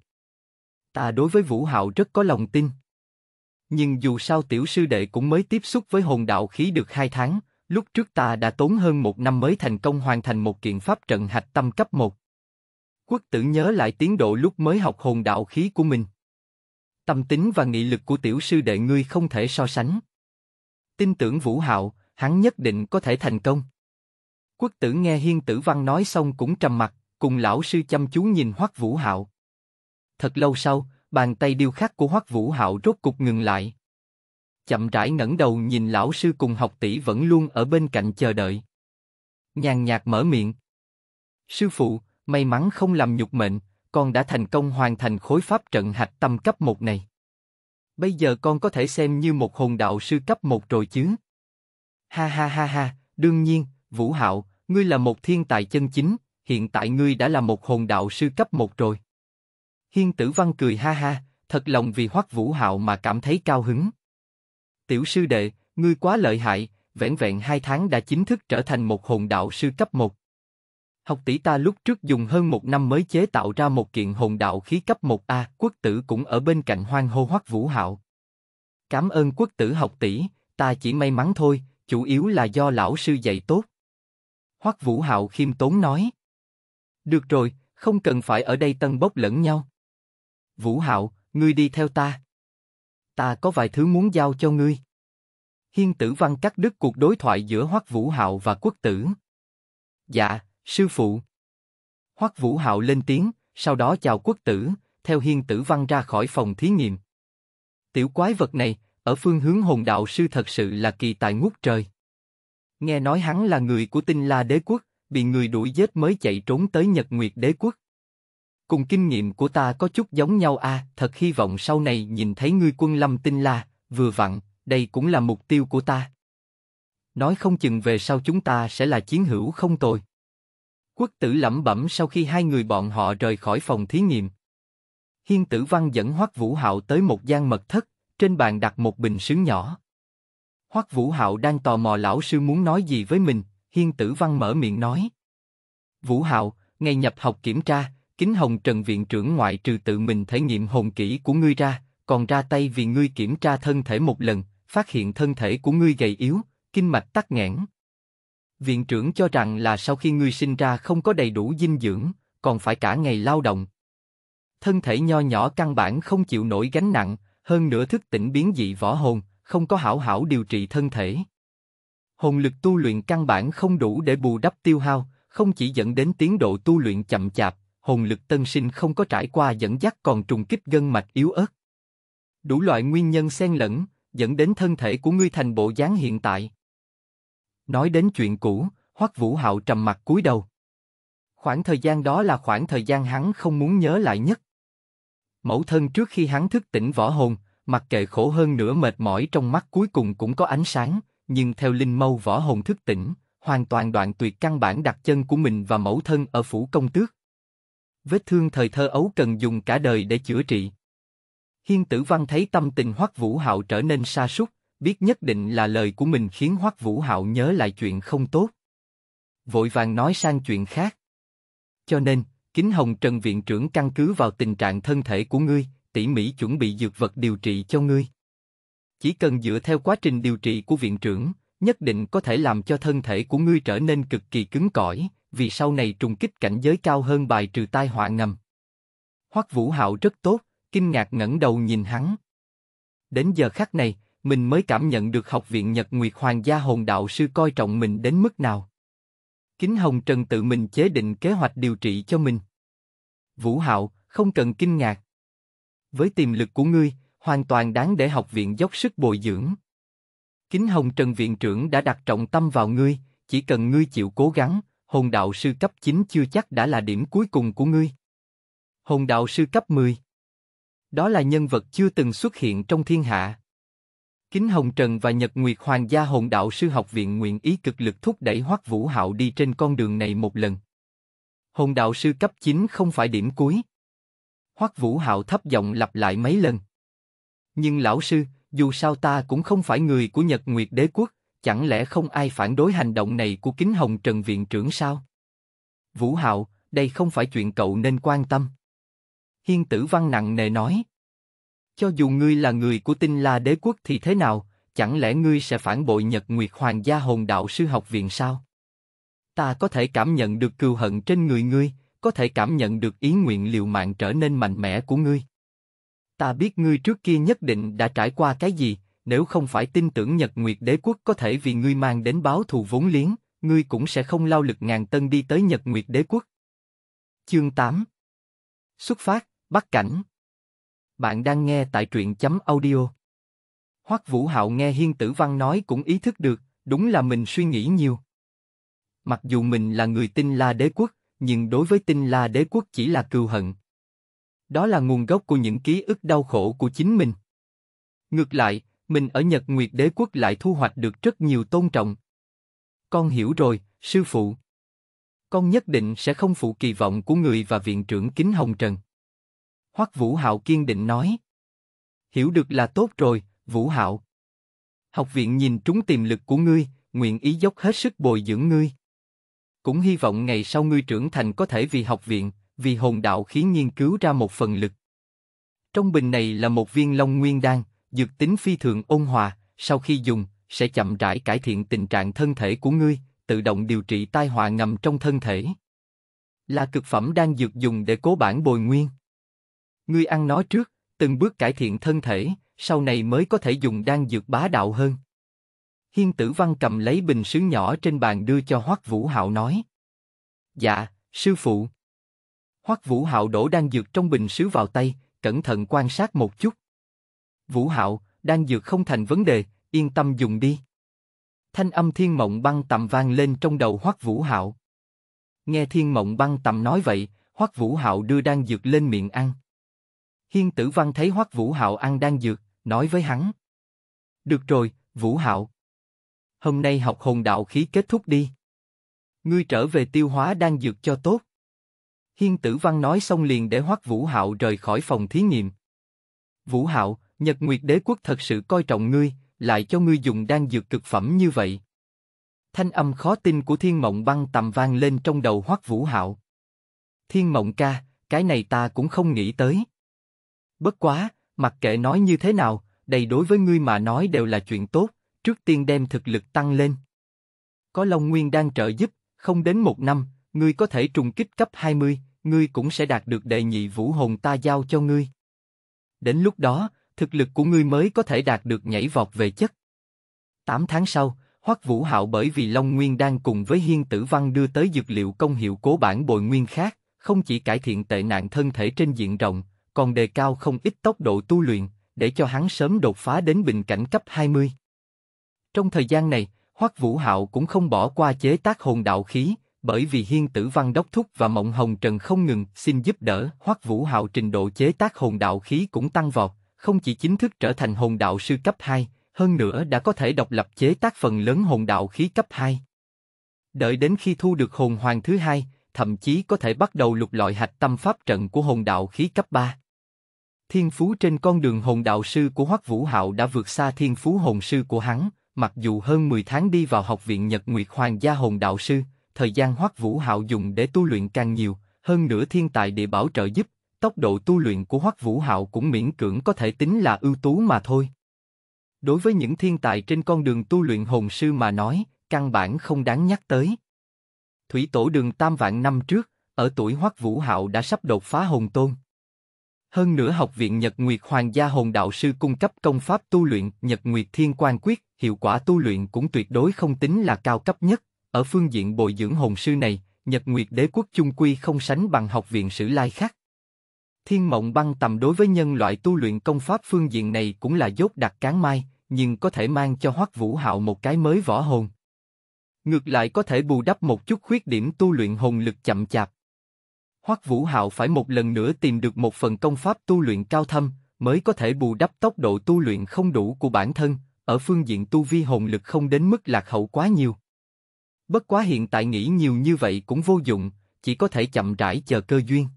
Ta đối với Vũ Hạo rất có lòng tin. Nhưng dù sao tiểu sư đệ cũng mới tiếp xúc với hồn đạo khí được hai tháng, lúc trước ta đã tốn hơn một năm mới thành công hoàn thành một kiện pháp trận hạch tâm cấp một. Quốc tử nhớ lại tiến độ lúc mới học hồn đạo khí của mình. Tâm tính và nghị lực của tiểu sư đệ ngươi không thể so sánh. Tin tưởng Vũ Hạo, hắn nhất định có thể thành công. Quốc tử nghe Hiên Tử Văn nói xong cũng trầm mặt, cùng lão sư chăm chú nhìn Hoắc Vũ Hạo. Thật lâu sau, bàn tay điêu khắc của Hoắc Vũ Hạo rốt cục ngừng lại. Chậm rãi ngẩng đầu nhìn lão sư cùng học tỷ vẫn luôn ở bên cạnh chờ đợi. Nhàn nhạt mở miệng. Sư phụ, may mắn không làm nhục mệnh, con đã thành công hoàn thành khối pháp trận hạch tâm cấp một này. Bây giờ con có thể xem như một hồn đạo sư cấp một rồi chứ. Ha ha ha ha, đương nhiên, Vũ Hạo, ngươi là một thiên tài chân chính, hiện tại ngươi đã là một hồn đạo sư cấp một rồi. Hiên Tử Văn cười ha ha, thật lòng vì Hoắc Vũ Hạo mà cảm thấy cao hứng. Tiểu sư đệ, ngươi quá lợi hại, vẻn vẹn hai tháng đã chính thức trở thành một hồn đạo sư cấp một. Học tỷ ta lúc trước dùng hơn một năm mới chế tạo ra một kiện hồn đạo khí cấp 1A, quốc tử cũng ở bên cạnh hoang hô hoắc vũ hạo. Cảm ơn quốc tử học tỷ, ta chỉ may mắn thôi, chủ yếu là do lão sư dạy tốt. Hoắc vũ hạo khiêm tốn nói. Được rồi, không cần phải ở đây tân bốc lẫn nhau. Vũ hạo, ngươi đi theo ta. Ta có vài thứ muốn giao cho ngươi. Hiên tử văn cắt đứt cuộc đối thoại giữa Hoắc Vũ Hạo và quốc tử. Dạ, Sư phụ. Hoắc Vũ Hạo lên tiếng, sau đó chào quốc tử, theo hiên tử văn ra khỏi phòng thí nghiệm. Tiểu quái vật này, ở phương hướng hồn đạo sư thật sự là kỳ tài ngút trời. Nghe nói hắn là người của tinh la đế quốc, bị người đuổi giết mới chạy trốn tới Nhật Nguyệt đế quốc. Cùng kinh nghiệm của ta có chút giống nhau a, à, thật hy vọng sau này nhìn thấy ngươi quân lâm tinh la, vừa vặn, đây cũng là mục tiêu của ta. Nói không chừng về sau chúng ta sẽ là chiến hữu không tồi. Quốc tử lẩm bẩm sau khi hai người bọn họ rời khỏi phòng thí nghiệm. Hiên tử văn dẫn Hoắc Vũ Hạo tới một gian mật thất, trên bàn đặt một bình sứ nhỏ. Hoắc Vũ Hạo đang tò mò lão sư muốn nói gì với mình, Hiên tử văn mở miệng nói. Vũ Hạo, ngày nhập học kiểm tra, Kính Hồng Trần Viện trưởng ngoại trừ tự mình thể nghiệm hồn kỹ của ngươi ra, còn ra tay vì ngươi kiểm tra thân thể một lần, phát hiện thân thể của ngươi gầy yếu, kinh mạch tắc nghẽn, viện trưởng cho rằng là sau khi ngươi sinh ra không có đầy đủ dinh dưỡng, còn phải cả ngày lao động. Thân thể nho nhỏ căn bản không chịu nổi gánh nặng, hơn nữa thức tỉnh biến dị võ hồn, không có hảo hảo điều trị thân thể. Hồn lực tu luyện căn bản không đủ để bù đắp tiêu hao, không chỉ dẫn đến tiến độ tu luyện chậm chạp, hồn lực tân sinh không có trải qua dẫn dắt còn trùng kích gân mạch yếu ớt. Đủ loại nguyên nhân xen lẫn, dẫn đến thân thể của ngươi thành bộ dáng hiện tại. Nói đến chuyện cũ, Hoắc Vũ Hạo trầm mặt cúi đầu. Khoảng thời gian đó là khoảng thời gian hắn không muốn nhớ lại nhất. Mẫu thân trước khi hắn thức tỉnh võ hồn, mặc kệ khổ hơn nữa mệt mỏi trong mắt cuối cùng cũng có ánh sáng, nhưng theo linh mâu võ hồn thức tỉnh, hoàn toàn đoạn tuyệt căn bản đặt chân của mình và mẫu thân ở phủ công tước. Vết thương thời thơ ấu cần dùng cả đời để chữa trị. Hiên tử văn thấy tâm tình hoắc vũ hạo trở nên sa sút biết nhất định là lời của mình khiến Hoắc Vũ Hạo nhớ lại chuyện không tốt. Vội vàng nói sang chuyện khác. Cho nên, Kính Hồng Trần Viện trưởng căn cứ vào tình trạng thân thể của ngươi, tỉ mỉ chuẩn bị dược vật điều trị cho ngươi. Chỉ cần dựa theo quá trình điều trị của viện trưởng, nhất định có thể làm cho thân thể của ngươi trở nên cực kỳ cứng cỏi, vì sau này trùng kích cảnh giới cao hơn bài trừ tai họa ngầm. Hoắc Vũ Hạo rất tốt, kinh ngạc ngẩng đầu nhìn hắn. Đến giờ khắc này, mình mới cảm nhận được học viện Nhật Nguyệt Hoàng gia hồn đạo sư coi trọng mình đến mức nào. Kính Hồng Trần tự mình chế định kế hoạch điều trị cho mình. Vũ Hạo, không cần kinh ngạc. Với tiềm lực của ngươi, hoàn toàn đáng để học viện dốc sức bồi dưỡng. Kính Hồng Trần viện trưởng đã đặt trọng tâm vào ngươi, chỉ cần ngươi chịu cố gắng, hồn đạo sư cấp 9 chưa chắc đã là điểm cuối cùng của ngươi. Hồn đạo sư cấp 10 Đó là nhân vật chưa từng xuất hiện trong thiên hạ, Kính Hồng Trần và Nhật Nguyệt Hoàng gia Hồn Đạo Sư Học Viện nguyện ý cực lực thúc đẩy Hoắc Vũ Hạo đi trên con đường này một lần. Hồn Đạo Sư cấp 9 không phải điểm cuối. Hoắc Vũ Hạo thấp giọng lặp lại mấy lần. Nhưng lão sư, dù sao ta cũng không phải người của Nhật Nguyệt Đế quốc, chẳng lẽ không ai phản đối hành động này của Kính Hồng Trần viện trưởng sao? Vũ Hạo, đây không phải chuyện cậu nên quan tâm. Hiên Tử Văn nặng nề nói. Cho dù ngươi là người của tinh la đế quốc thì thế nào, chẳng lẽ ngươi sẽ phản bội Nhật Nguyệt Hoàng gia hồn đạo sư học viện sao? Ta có thể cảm nhận được cừu hận trên người ngươi, có thể cảm nhận được ý nguyện liều mạng trở nên mạnh mẽ của ngươi. Ta biết ngươi trước kia nhất định đã trải qua cái gì, nếu không phải tin tưởng Nhật Nguyệt đế quốc có thể vì ngươi mang đến báo thù vốn liếng, ngươi cũng sẽ không lao lực ngàn tân đi tới Nhật Nguyệt đế quốc. Chương 8 Xuất phát, Bắc Cảnh bạn đang nghe tại truyện chấm audio. Hoắc Vũ Hạo nghe Hiên Tử Văn nói cũng ý thức được, đúng là mình suy nghĩ nhiều. Mặc dù mình là người tinh la đế quốc, nhưng đối với tinh la đế quốc chỉ là cừu hận. Đó là nguồn gốc của những ký ức đau khổ của chính mình. Ngược lại, mình ở Nhật Nguyệt đế quốc lại thu hoạch được rất nhiều tôn trọng. Con hiểu rồi, sư phụ. Con nhất định sẽ không phụ kỳ vọng của người và viện trưởng Kính Hồng Trần. Hoắc Vũ Hạo kiên định nói. Hiểu được là tốt rồi, Vũ Hạo. Học viện nhìn trúng tiềm lực của ngươi, nguyện ý dốc hết sức bồi dưỡng ngươi. Cũng hy vọng ngày sau ngươi trưởng thành có thể vì học viện, vì hồn đạo khí nghiên cứu ra một phần lực. Trong bình này là một viên long nguyên đan, dược tính phi thường ôn hòa, sau khi dùng, sẽ chậm rãi cải thiện tình trạng thân thể của ngươi, tự động điều trị tai họa ngầm trong thân thể. Là cực phẩm đang dược dùng để cố bản bồi nguyên. Ngươi ăn nó trước, từng bước cải thiện thân thể, sau này mới có thể dùng đan dược bá đạo hơn. Hiên Tử Văn cầm lấy bình sứ nhỏ trên bàn đưa cho Hoắc Vũ Hạo nói. Dạ, sư phụ. Hoắc Vũ Hạo đổ đan dược trong bình sứ vào tay, cẩn thận quan sát một chút. Vũ Hạo, đan dược không thành vấn đề, yên tâm dùng đi. Thanh âm Thiên Mộng Băng Tầm vang lên trong đầu Hoắc Vũ Hạo. Nghe Thiên Mộng Băng Tầm nói vậy, Hoắc Vũ Hạo đưa đan dược lên miệng ăn. Hiên Tử Văn thấy Hoắc Vũ Hạo ăn đang dược, nói với hắn: "Được rồi, Vũ Hạo, hôm nay học hồn đạo khí kết thúc đi. Ngươi trở về tiêu hóa đang dược cho tốt." Hiên Tử Văn nói xong liền để Hoắc Vũ Hạo rời khỏi phòng thí nghiệm. "Vũ Hạo, Nhật Nguyệt Đế quốc thật sự coi trọng ngươi, lại cho ngươi dùng đang dược cực phẩm như vậy." Thanh âm khó tin của Thiên Mộng Băng tầm vang lên trong đầu Hoắc Vũ Hạo. "Thiên Mộng ca, cái này ta cũng không nghĩ tới." Bất quá, mặc kệ nói như thế nào, đây đối với ngươi mà nói đều là chuyện tốt, trước tiên đem thực lực tăng lên. Có Long Nguyên đang trợ giúp, không đến một năm, ngươi có thể trùng kích cấp 20, ngươi cũng sẽ đạt được đệ nhị vũ hồn ta giao cho ngươi. Đến lúc đó, thực lực của ngươi mới có thể đạt được nhảy vọt về chất. tám tháng sau, Hoắc Vũ Hạo bởi vì Long Nguyên đang cùng với Hiên Tử Văn đưa tới dược liệu công hiệu cố bản bồi nguyên khác, không chỉ cải thiện tệ nạn thân thể trên diện rộng, còn đề cao không ít tốc độ tu luyện, để cho hắn sớm đột phá đến bình cảnh cấp 20. Trong thời gian này, Hoắc Vũ Hạo cũng không bỏ qua chế tác hồn đạo khí, bởi vì Hiên Tử Văn đốc thúc và Mộng Hồng Trần không ngừng xin giúp đỡ, Hoắc Vũ Hạo trình độ chế tác hồn đạo khí cũng tăng vọt, không chỉ chính thức trở thành hồn đạo sư cấp 2, hơn nữa đã có thể độc lập chế tác phần lớn hồn đạo khí cấp 2. Đợi đến khi thu được hồn hoàng thứ hai, thậm chí có thể bắt đầu lục lọi hạch tâm pháp trận của hồn đạo khí cấp 3. Thiên phú trên con đường hồn đạo sư của Hoắc Vũ Hạo đã vượt xa thiên phú hồn sư của hắn, mặc dù hơn 10 tháng đi vào học viện Nhật Nguyệt Hoàng gia hồn đạo sư, thời gian Hoắc Vũ Hạo dùng để tu luyện càng nhiều, hơn nữa thiên tài địa bảo trợ giúp, tốc độ tu luyện của Hoắc Vũ Hạo cũng miễn cưỡng có thể tính là ưu tú mà thôi. Đối với những thiên tài trên con đường tu luyện hồn sư mà nói, căn bản không đáng nhắc tới. Thủy tổ đường tam vạn năm trước, ở tuổi Hoắc Vũ Hạo đã sắp đột phá hồn tôn. Hơn nữa học viện Nhật Nguyệt Hoàng gia Hồn Đạo Sư cung cấp công pháp tu luyện Nhật Nguyệt Thiên Quan Quyết, hiệu quả tu luyện cũng tuyệt đối không tính là cao cấp nhất. Ở phương diện bồi dưỡng hồn sư này, Nhật Nguyệt Đế quốc chung quy không sánh bằng học viện sử lai khác. Thiên mộng băng tầm đối với nhân loại tu luyện công pháp phương diện này cũng là dốt đặt cán mai, nhưng có thể mang cho Hoắc Vũ Hạo một cái mới võ hồn. Ngược lại có thể bù đắp một chút khuyết điểm tu luyện hồn lực chậm chạp. Hoắc Vũ Hạo phải một lần nữa tìm được một phần công pháp tu luyện cao thâm, mới có thể bù đắp tốc độ tu luyện không đủ của bản thân, ở phương diện tu vi hồn lực không đến mức lạc hậu quá nhiều. Bất quá hiện tại nghĩ nhiều như vậy cũng vô dụng, chỉ có thể chậm rãi chờ cơ duyên.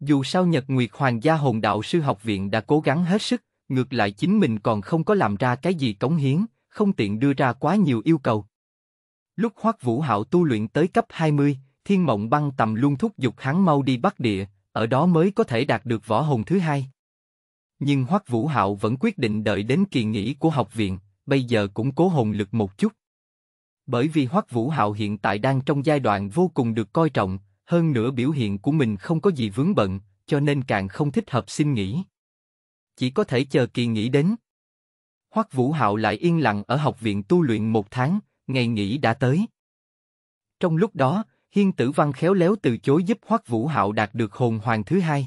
Dù sao Nhật Nguyệt Hoàng gia Hồn Đạo Sư Học Viện đã cố gắng hết sức, ngược lại chính mình còn không có làm ra cái gì cống hiến, không tiện đưa ra quá nhiều yêu cầu. Lúc Hoắc Vũ Hạo tu luyện tới cấp 20, thiên mộng băng tầm luôn thúc giục hắn mau đi bắc địa, ở đó mới có thể đạt được võ hồn thứ hai. Nhưng Hoắc Vũ Hạo vẫn quyết định đợi đến kỳ nghỉ của học viện, bây giờ cũng cố hồn lực một chút. Bởi vì Hoắc Vũ Hạo hiện tại đang trong giai đoạn vô cùng được coi trọng, hơn nữa biểu hiện của mình không có gì vướng bận, cho nên càng không thích hợp xin nghỉ. Chỉ có thể chờ kỳ nghỉ đến. Hoắc Vũ Hạo lại yên lặng ở học viện tu luyện một tháng, ngày nghỉ đã tới. Trong lúc đó, Hiên Tử Văn khéo léo từ chối giúp Hoắc Vũ Hạo đạt được hồn hoàng thứ hai.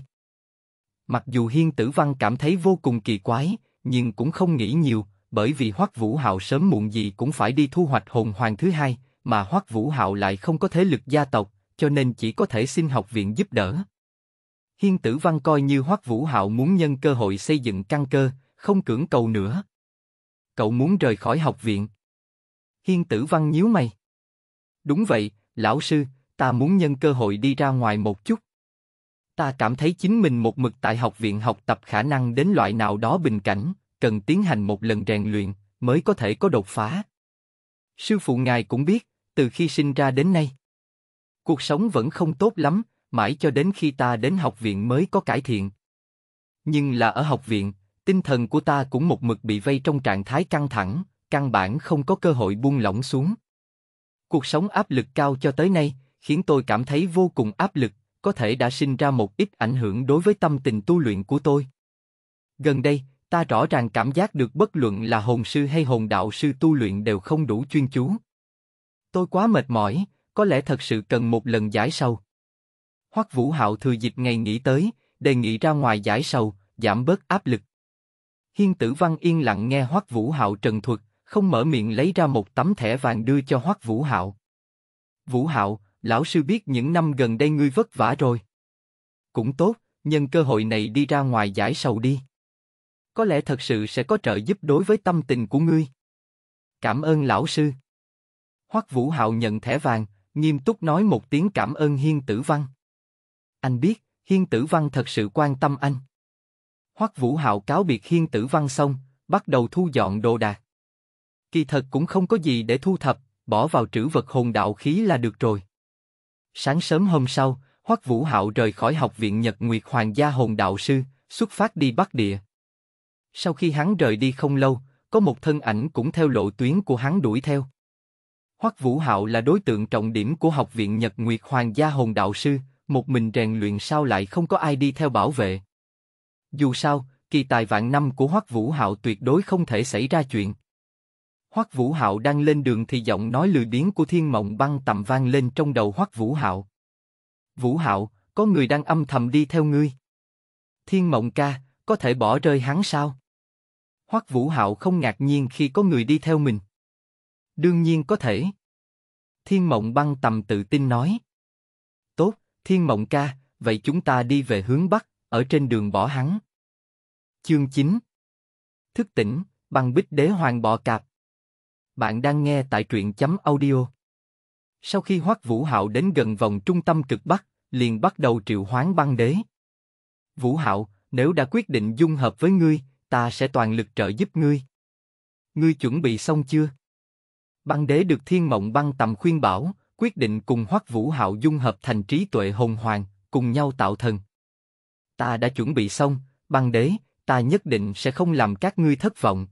Mặc dù Hiên Tử Văn cảm thấy vô cùng kỳ quái, nhưng cũng không nghĩ nhiều, bởi vì Hoắc Vũ Hạo sớm muộn gì cũng phải đi thu hoạch hồn hoàng thứ hai, mà Hoắc Vũ Hạo lại không có thế lực gia tộc, cho nên chỉ có thể xin học viện giúp đỡ. Hiên Tử Văn coi như Hoắc Vũ Hạo muốn nhân cơ hội xây dựng căn cơ, không cưỡng cầu nữa. Cậu muốn rời khỏi học viện. Hiên Tử Văn nhíu mày. Đúng vậy, lão sư, ta muốn nhân cơ hội đi ra ngoài một chút. Ta cảm thấy chính mình một mực tại học viện học tập khả năng đến loại nào đó bình cảnh, cần tiến hành một lần rèn luyện, mới có thể có đột phá. Sư phụ ngài cũng biết, từ khi sinh ra đến nay, cuộc sống vẫn không tốt lắm, mãi cho đến khi ta đến học viện mới có cải thiện. Nhưng là ở học viện, tinh thần của ta cũng một mực bị vây trong trạng thái căng thẳng, căn bản không có cơ hội buông lỏng xuống. Cuộc sống áp lực cao cho tới nay, khiến tôi cảm thấy vô cùng áp lực, có thể đã sinh ra một ít ảnh hưởng đối với tâm tình tu luyện của tôi. Gần đây, ta rõ ràng cảm giác được bất luận là hồn sư hay hồn đạo sư tu luyện đều không đủ chuyên chú. Tôi quá mệt mỏi, có lẽ thật sự cần một lần giải sầu. Hoắc Vũ Hạo thừa dịp ngày nghỉ tới, đề nghị ra ngoài giải sầu, giảm bớt áp lực. Hiên Tử Văn yên lặng nghe Hoắc Vũ Hạo trần thuật, không mở miệng lấy ra một tấm thẻ vàng đưa cho Hoắc Vũ Hạo. Vũ Hạo, lão sư biết những năm gần đây ngươi vất vả rồi. Cũng tốt, nhân cơ hội này đi ra ngoài giải sầu đi. Có lẽ thật sự sẽ có trợ giúp đối với tâm tình của ngươi. Cảm ơn lão sư. Hoắc Vũ Hạo nhận thẻ vàng, nghiêm túc nói một tiếng cảm ơn Hiên Tử Văn. Anh biết, Hiên Tử Văn thật sự quan tâm anh. Hoắc Vũ Hạo cáo biệt Hiên Tử Văn xong, bắt đầu thu dọn đồ đạc. Kỳ thật cũng không có gì để thu thập, bỏ vào trữ vật hồn đạo khí là được rồi. Sáng sớm hôm sau, Hoắc Vũ Hạo rời khỏi học viện Nhật Nguyệt Hoàng gia hồn đạo sư, xuất phát đi Bắc Địa. Sau khi hắn rời đi không lâu, có một thân ảnh cũng theo lộ tuyến của hắn đuổi theo. Hoắc Vũ Hạo là đối tượng trọng điểm của học viện Nhật Nguyệt Hoàng gia hồn đạo sư, một mình rèn luyện sao lại không có ai đi theo bảo vệ. Dù sao, kỳ tài vạn năm của Hoắc Vũ Hạo tuyệt đối không thể xảy ra chuyện. Hoắc Vũ Hạo đang lên đường thì giọng nói lười biếng của Thiên Mộng Băng tầm vang lên trong đầu Hoắc Vũ Hạo. Vũ Hạo, có người đang âm thầm đi theo ngươi. Thiên Mộng ca, có thể bỏ rơi hắn sao? Hoắc Vũ Hạo không ngạc nhiên khi có người đi theo mình. Đương nhiên có thể. Thiên Mộng Băng tầm tự tin nói. Tốt, Thiên Mộng ca, vậy chúng ta đi về hướng bắc, ở trên đường bỏ hắn. Chương 9 Thức tỉnh, băng bích đế hoàng bọ cạp bạn đang nghe tại truyện chấm audio. Sau khi Hoắc Vũ Hạo đến gần vòng trung tâm cực Bắc, liền bắt đầu triệu hoán băng đế. Vũ Hạo, nếu đã quyết định dung hợp với ngươi, ta sẽ toàn lực trợ giúp ngươi. Ngươi chuẩn bị xong chưa? Băng đế được Thiên Mộng Băng Tầm khuyên bảo, quyết định cùng Hoắc Vũ Hạo dung hợp thành trí tuệ hồn hoàng, cùng nhau tạo thần. Ta đã chuẩn bị xong, băng đế, ta nhất định sẽ không làm các ngươi thất vọng.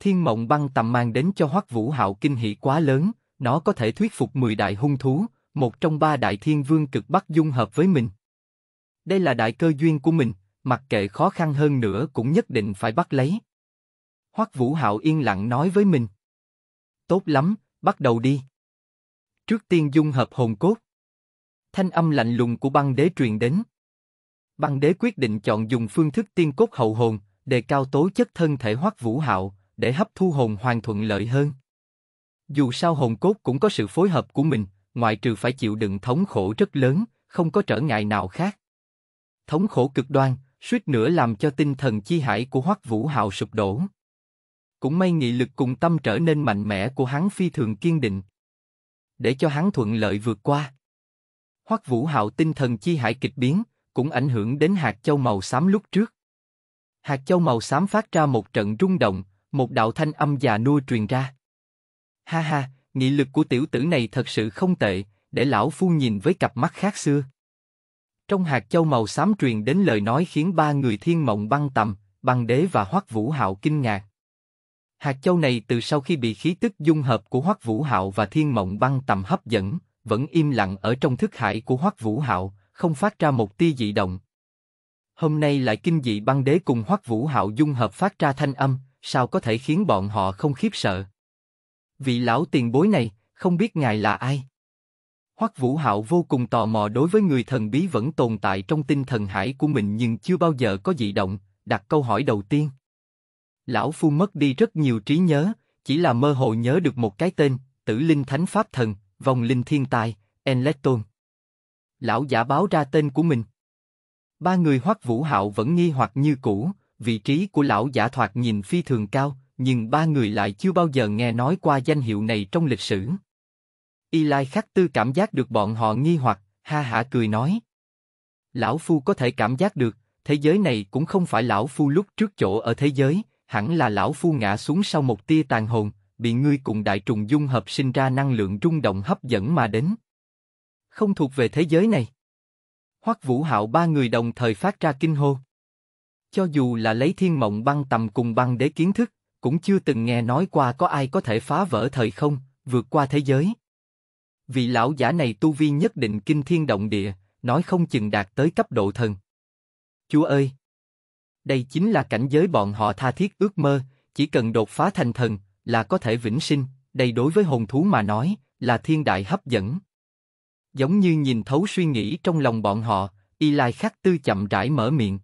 Thiên mộng băng tầm mang đến cho Hoắc Vũ Hạo kinh hỉ quá lớn, nó có thể thuyết phục mười đại hung thú, một trong ba đại thiên vương cực bắc dung hợp với mình. Đây là đại cơ duyên của mình, mặc kệ khó khăn hơn nữa cũng nhất định phải bắt lấy. Hoắc Vũ Hạo yên lặng nói với mình. Tốt lắm, bắt đầu đi. Trước tiên dung hợp hồn cốt. Thanh âm lạnh lùng của băng đế truyền đến. Băng đế quyết định chọn dùng phương thức tiên cốt hậu hồn, đề cao tố chất thân thể Hoắc Vũ Hạo, để hấp thu hồn hoàn thuận lợi hơn. Dù sao hồn cốt cũng có sự phối hợp của mình, ngoại trừ phải chịu đựng thống khổ rất lớn, không có trở ngại nào khác. Thống khổ cực đoan, suýt nữa làm cho tinh thần chi hải của Hoắc Vũ Hạo sụp đổ. Cũng may nghị lực cùng tâm trở nên mạnh mẽ của hắn phi thường kiên định, để cho hắn thuận lợi vượt qua. Hoắc Vũ Hạo tinh thần chi hải kịch biến, cũng ảnh hưởng đến hạt châu màu xám lúc trước. Hạt châu màu xám phát ra một trận rung động, một đạo thanh âm già nua truyền ra. Ha ha, nghị lực của tiểu tử này thật sự không tệ, để lão phu nhìn với cặp mắt khác xưa. Trong hạt châu màu xám truyền đến lời nói khiến ba người thiên mộng băng tầm, băng đế và hoắc vũ hạo kinh ngạc. Hạt châu này từ sau khi bị khí tức dung hợp của hoắc vũ hạo và thiên mộng băng tầm hấp dẫn, vẫn im lặng ở trong thức hải của hoắc vũ hạo, không phát ra một tia dị động. Hôm nay lại kinh dị băng đế cùng hoắc vũ hạo dung hợp phát ra thanh âm, sao có thể khiến bọn họ không khiếp sợ? Vị lão tiền bối này, không biết ngài là ai? Hoắc Vũ Hạo vô cùng tò mò đối với người thần bí vẫn tồn tại trong tinh thần hải của mình nhưng chưa bao giờ có dị động, đặt câu hỏi đầu tiên. Lão Phu mất đi rất nhiều trí nhớ, chỉ là mơ hồ nhớ được một cái tên, tử linh thánh pháp thần, vòng linh thiên tài, Enlecton. Lão giả báo ra tên của mình. Ba người Hoắc Vũ Hạo vẫn nghi hoặc như cũ, vị trí của lão giả thoạt nhìn phi thường cao, nhưng ba người lại chưa bao giờ nghe nói qua danh hiệu này trong lịch sử. Y Lai Khắc Tư cảm giác được bọn họ nghi hoặc, ha hả cười nói. Lão Phu có thể cảm giác được, thế giới này cũng không phải Lão Phu lúc trước chỗ ở thế giới, hẳn là Lão Phu ngã xuống sau một tia tàn hồn, bị ngươi cùng đại trùng dung hợp sinh ra năng lượng rung động hấp dẫn mà đến. Không thuộc về thế giới này. Hoắc Vũ Hạo ba người đồng thời phát ra kinh hô. Cho dù là lấy thiên mộng băng tầm cùng băng đế kiến thức, cũng chưa từng nghe nói qua có ai có thể phá vỡ thời không, vượt qua thế giới. Vị lão giả này tu vi nhất định kinh thiên động địa, nói không chừng đạt tới cấp độ thần. Chúa ơi! Đây chính là cảnh giới bọn họ tha thiết ước mơ, chỉ cần đột phá thành thần là có thể vĩnh sinh, đây đối với hồn thú mà nói là thiên đại hấp dẫn. Giống như nhìn thấu suy nghĩ trong lòng bọn họ, Y Lai Khắc Tư chậm rãi mở miệng.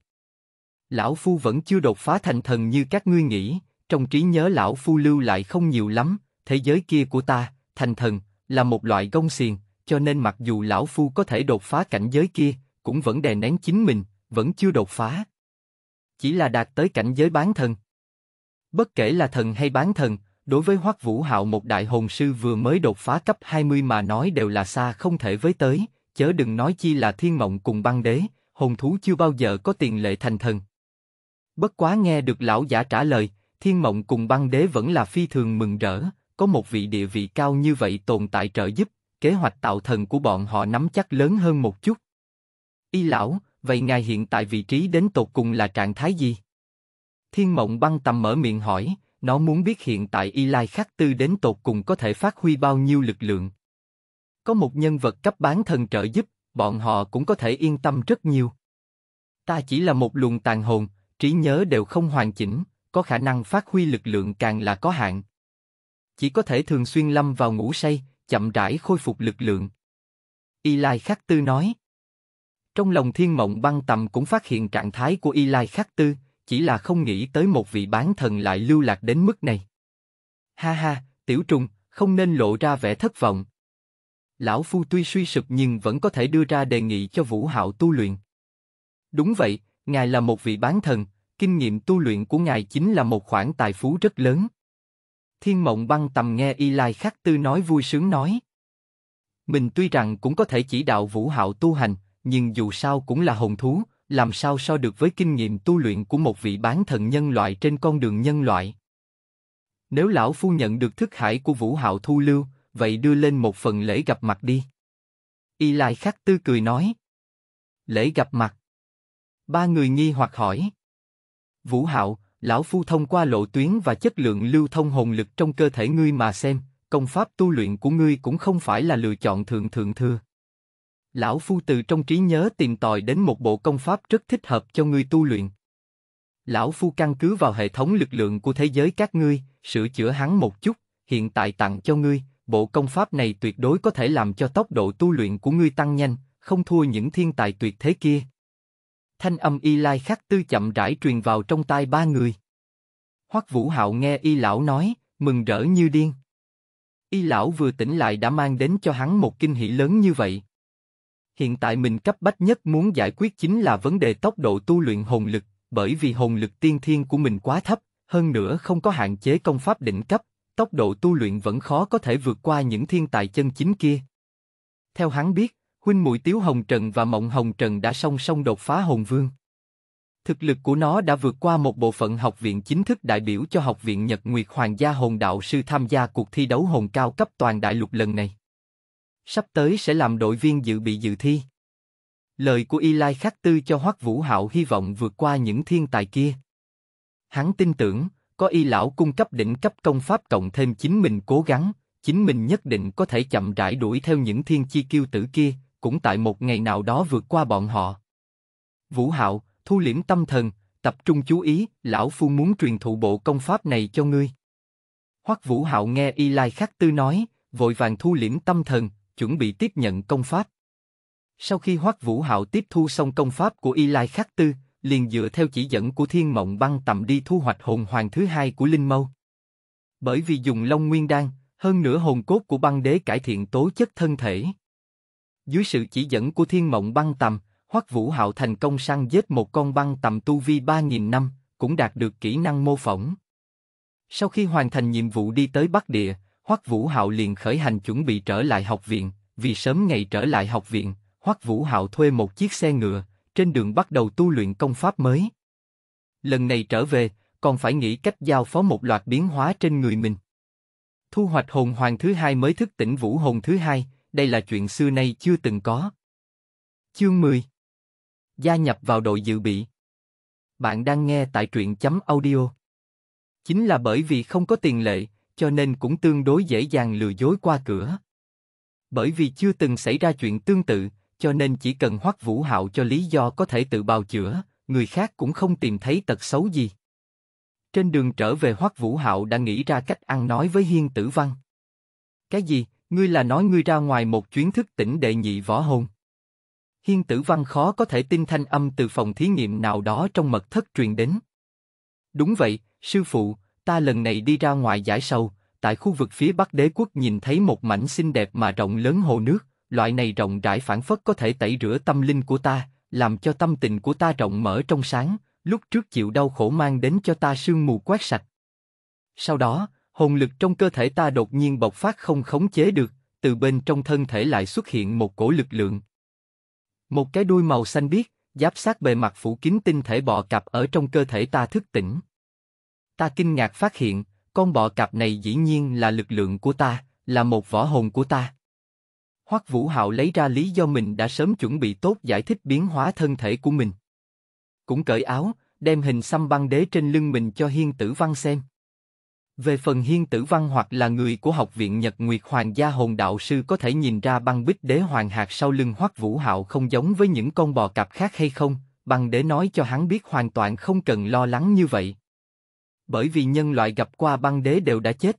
Lão Phu vẫn chưa đột phá thành thần như các ngươi nghĩ, trong trí nhớ Lão Phu lưu lại không nhiều lắm, thế giới kia của ta, thành thần, là một loại gông xiềng, cho nên mặc dù Lão Phu có thể đột phá cảnh giới kia, cũng vẫn đè nén chính mình, vẫn chưa đột phá. Chỉ là đạt tới cảnh giới bán thần. Bất kể là thần hay bán thần, đối với Hoắc Vũ Hạo một đại hồn sư vừa mới đột phá cấp 20 mà nói đều là xa không thể với tới, chớ đừng nói chi là thiên mộng cùng băng đế, hồn thú chưa bao giờ có tiền lệ thành thần. Bất quá nghe được lão giả trả lời, thiên mộng cùng băng đế vẫn là phi thường mừng rỡ, có một vị địa vị cao như vậy tồn tại trợ giúp, kế hoạch tạo thần của bọn họ nắm chắc lớn hơn một chút. Y lão, vậy ngài hiện tại vị trí đến tột cùng là trạng thái gì? Thiên mộng băng tầm mở miệng hỏi, nó muốn biết hiện tại Y Lai Khắc Tư đến tột cùng có thể phát huy bao nhiêu lực lượng. Có một nhân vật cấp bán thần trợ giúp, bọn họ cũng có thể yên tâm rất nhiều. Ta chỉ là một luồng tàn hồn, trí nhớ đều không hoàn chỉnh, có khả năng phát huy lực lượng càng là có hạn. Chỉ có thể thường xuyên lâm vào ngủ say, chậm rãi khôi phục lực lượng. Y Lai Khắc Tư nói. Trong lòng thiên mộng băng tầm cũng phát hiện trạng thái của Y Lai Khắc Tư, chỉ là không nghĩ tới một vị bán thần lại lưu lạc đến mức này. Ha ha, tiểu trùng, không nên lộ ra vẻ thất vọng. Lão Phu tuy suy sụp nhưng vẫn có thể đưa ra đề nghị cho Vũ Hạo tu luyện. Đúng vậy, Ngài là một vị bán thần, kinh nghiệm tu luyện của Ngài chính là một khoản tài phú rất lớn. Thiên mộng băng tầm nghe Y Lai Khắc Tư nói vui sướng nói. Mình tuy rằng cũng có thể chỉ đạo vũ hạo tu hành, nhưng dù sao cũng là hồn thú, làm sao so được với kinh nghiệm tu luyện của một vị bán thần nhân loại trên con đường nhân loại. Nếu lão phu nhận được thức hải của Vũ Hạo Thu Lưu, vậy đưa lên một phần lễ gặp mặt đi. Y Lai Khắc Tư cười nói. Lễ gặp mặt. Ba người nghi hoặc hỏi. Vũ Hạo, lão phu thông qua lộ tuyến và chất lượng lưu thông hồn lực trong cơ thể ngươi mà xem, công pháp tu luyện của ngươi cũng không phải là lựa chọn thượng thượng thừa. Lão phu từ trong trí nhớ tìm tòi đến một bộ công pháp rất thích hợp cho ngươi tu luyện. Lão phu căn cứ vào hệ thống lực lượng của thế giới các ngươi, sửa chữa hắn một chút, hiện tại tặng cho ngươi, bộ công pháp này tuyệt đối có thể làm cho tốc độ tu luyện của ngươi tăng nhanh, không thua những thiên tài tuyệt thế kia. Thanh âm y lai khắc tư chậm rãi truyền vào trong tai ba người. Hoắc Vũ Hạo nghe y lão nói, mừng rỡ như điên. Y lão vừa tỉnh lại đã mang đến cho hắn một kinh hỉ lớn như vậy. Hiện tại mình cấp bách nhất muốn giải quyết chính là vấn đề tốc độ tu luyện hồn lực, bởi vì hồn lực tiên thiên của mình quá thấp, hơn nữa không có hạn chế công pháp đỉnh cấp, tốc độ tu luyện vẫn khó có thể vượt qua những thiên tài chân chính kia. Theo hắn biết, Huynh mũi Tiếu Hồng Trần và Mộng Hồng Trần đã song song đột phá Hồn Vương. Thực lực của nó đã vượt qua một bộ phận học viện chính thức đại biểu cho Học viện Nhật Nguyệt Hoàng gia Hồn Đạo Sư tham gia cuộc thi đấu hồn cao cấp toàn đại lục lần này. Sắp tới sẽ làm đội viên dự bị dự thi. Lời của Y Lai Khắc Tư cho Hoắc Vũ Hạo hy vọng vượt qua những thiên tài kia. Hắn tin tưởng, có y lão cung cấp đỉnh cấp công pháp cộng thêm chính mình cố gắng, chính mình nhất định có thể chậm rãi đuổi theo những thiên chi kiêu tử kia, cũng tại một ngày nào đó vượt qua bọn họ. Vũ Hạo, thu liễm tâm thần, tập trung chú ý, lão phu muốn truyền thụ bộ công pháp này cho ngươi. Hoắc Vũ Hạo nghe Y Lai Khắc Tư nói, vội vàng thu liễm tâm thần, chuẩn bị tiếp nhận công pháp. Sau khi Hoắc Vũ Hạo tiếp thu xong công pháp của Y Lai Khắc Tư, liền dựa theo chỉ dẫn của Thiên Mộng Băng tầm đi thu hoạch hồn hoàng thứ hai của Linh Mâu. Bởi vì dùng Long Nguyên Đan, hơn nữa hồn cốt của băng đế cải thiện tố chất thân thể. Dưới sự chỉ dẫn của thiên mộng băng tầm, Hoắc Vũ Hạo thành công săn giết một con băng tầm tu vi 3.000 năm, cũng đạt được kỹ năng mô phỏng. Sau khi hoàn thành nhiệm vụ đi tới Bắc Địa, Hoắc Vũ Hạo liền khởi hành chuẩn bị trở lại học viện. Vì sớm ngày trở lại học viện, Hoắc Vũ Hạo thuê một chiếc xe ngựa, trên đường bắt đầu tu luyện công pháp mới. Lần này trở về, còn phải nghĩ cách giao phó một loạt biến hóa trên người mình. Thu hoạch hồn hoàng thứ hai mới thức tỉnh vũ hồn thứ hai, đây là chuyện xưa nay chưa từng có. Chương 10 Gia nhập vào đội dự bị Bạn đang nghe tại truyện chấm audio Chính là bởi vì không có tiền lệ, cho nên cũng tương đối dễ dàng lừa dối qua cửa. Bởi vì chưa từng xảy ra chuyện tương tự, cho nên chỉ cần hoắc vũ hạo cho lý do có thể tự bào chữa, người khác cũng không tìm thấy tật xấu gì. Trên đường trở về hoắc vũ hạo đã nghĩ ra cách ăn nói với hiên tử văn. Cái gì, Ngươi là nói ngươi ra ngoài một chuyến thức tỉnh đệ nhị võ hồn. Hiên tử văn khó có thể tin thanh âm từ phòng thí nghiệm nào đó trong mật thất truyền đến. Đúng vậy, sư phụ, ta lần này đi ra ngoài giải sầu, tại khu vực phía bắc đế quốc nhìn thấy một mảnh xinh đẹp mà rộng lớn hồ nước, loại này rộng rãi phản phất có thể tẩy rửa tâm linh của ta, làm cho tâm tình của ta rộng mở trong sáng, lúc trước chịu đau khổ mang đến cho ta sương mù quét sạch. Sau đó, hồn lực trong cơ thể ta đột nhiên bộc phát không khống chế được, từ bên trong thân thể lại xuất hiện một cổ lực lượng. Một cái đuôi màu xanh biếc, giáp sát bề mặt phủ kín tinh thể bọ cạp ở trong cơ thể ta thức tỉnh. Ta kinh ngạc phát hiện, con bọ cạp này dĩ nhiên là lực lượng của ta, là một võ hồn của ta. Hoắc Vũ Hạo lấy ra lý do mình đã sớm chuẩn bị tốt giải thích biến hóa thân thể của mình. Cũng cởi áo, đem hình xăm băng đế trên lưng mình cho Hiên Tử Văn xem. Về phần hiên tử văn hoặc là người của học viện Nhật Nguyệt Hoàng gia hồn đạo sư có thể nhìn ra băng bích đế hoàng hạt sau lưng hoắc vũ hạo không giống với những con bò cạp khác hay không, băng đế nói cho hắn biết hoàn toàn không cần lo lắng như vậy. Bởi vì nhân loại gặp qua băng đế đều đã chết.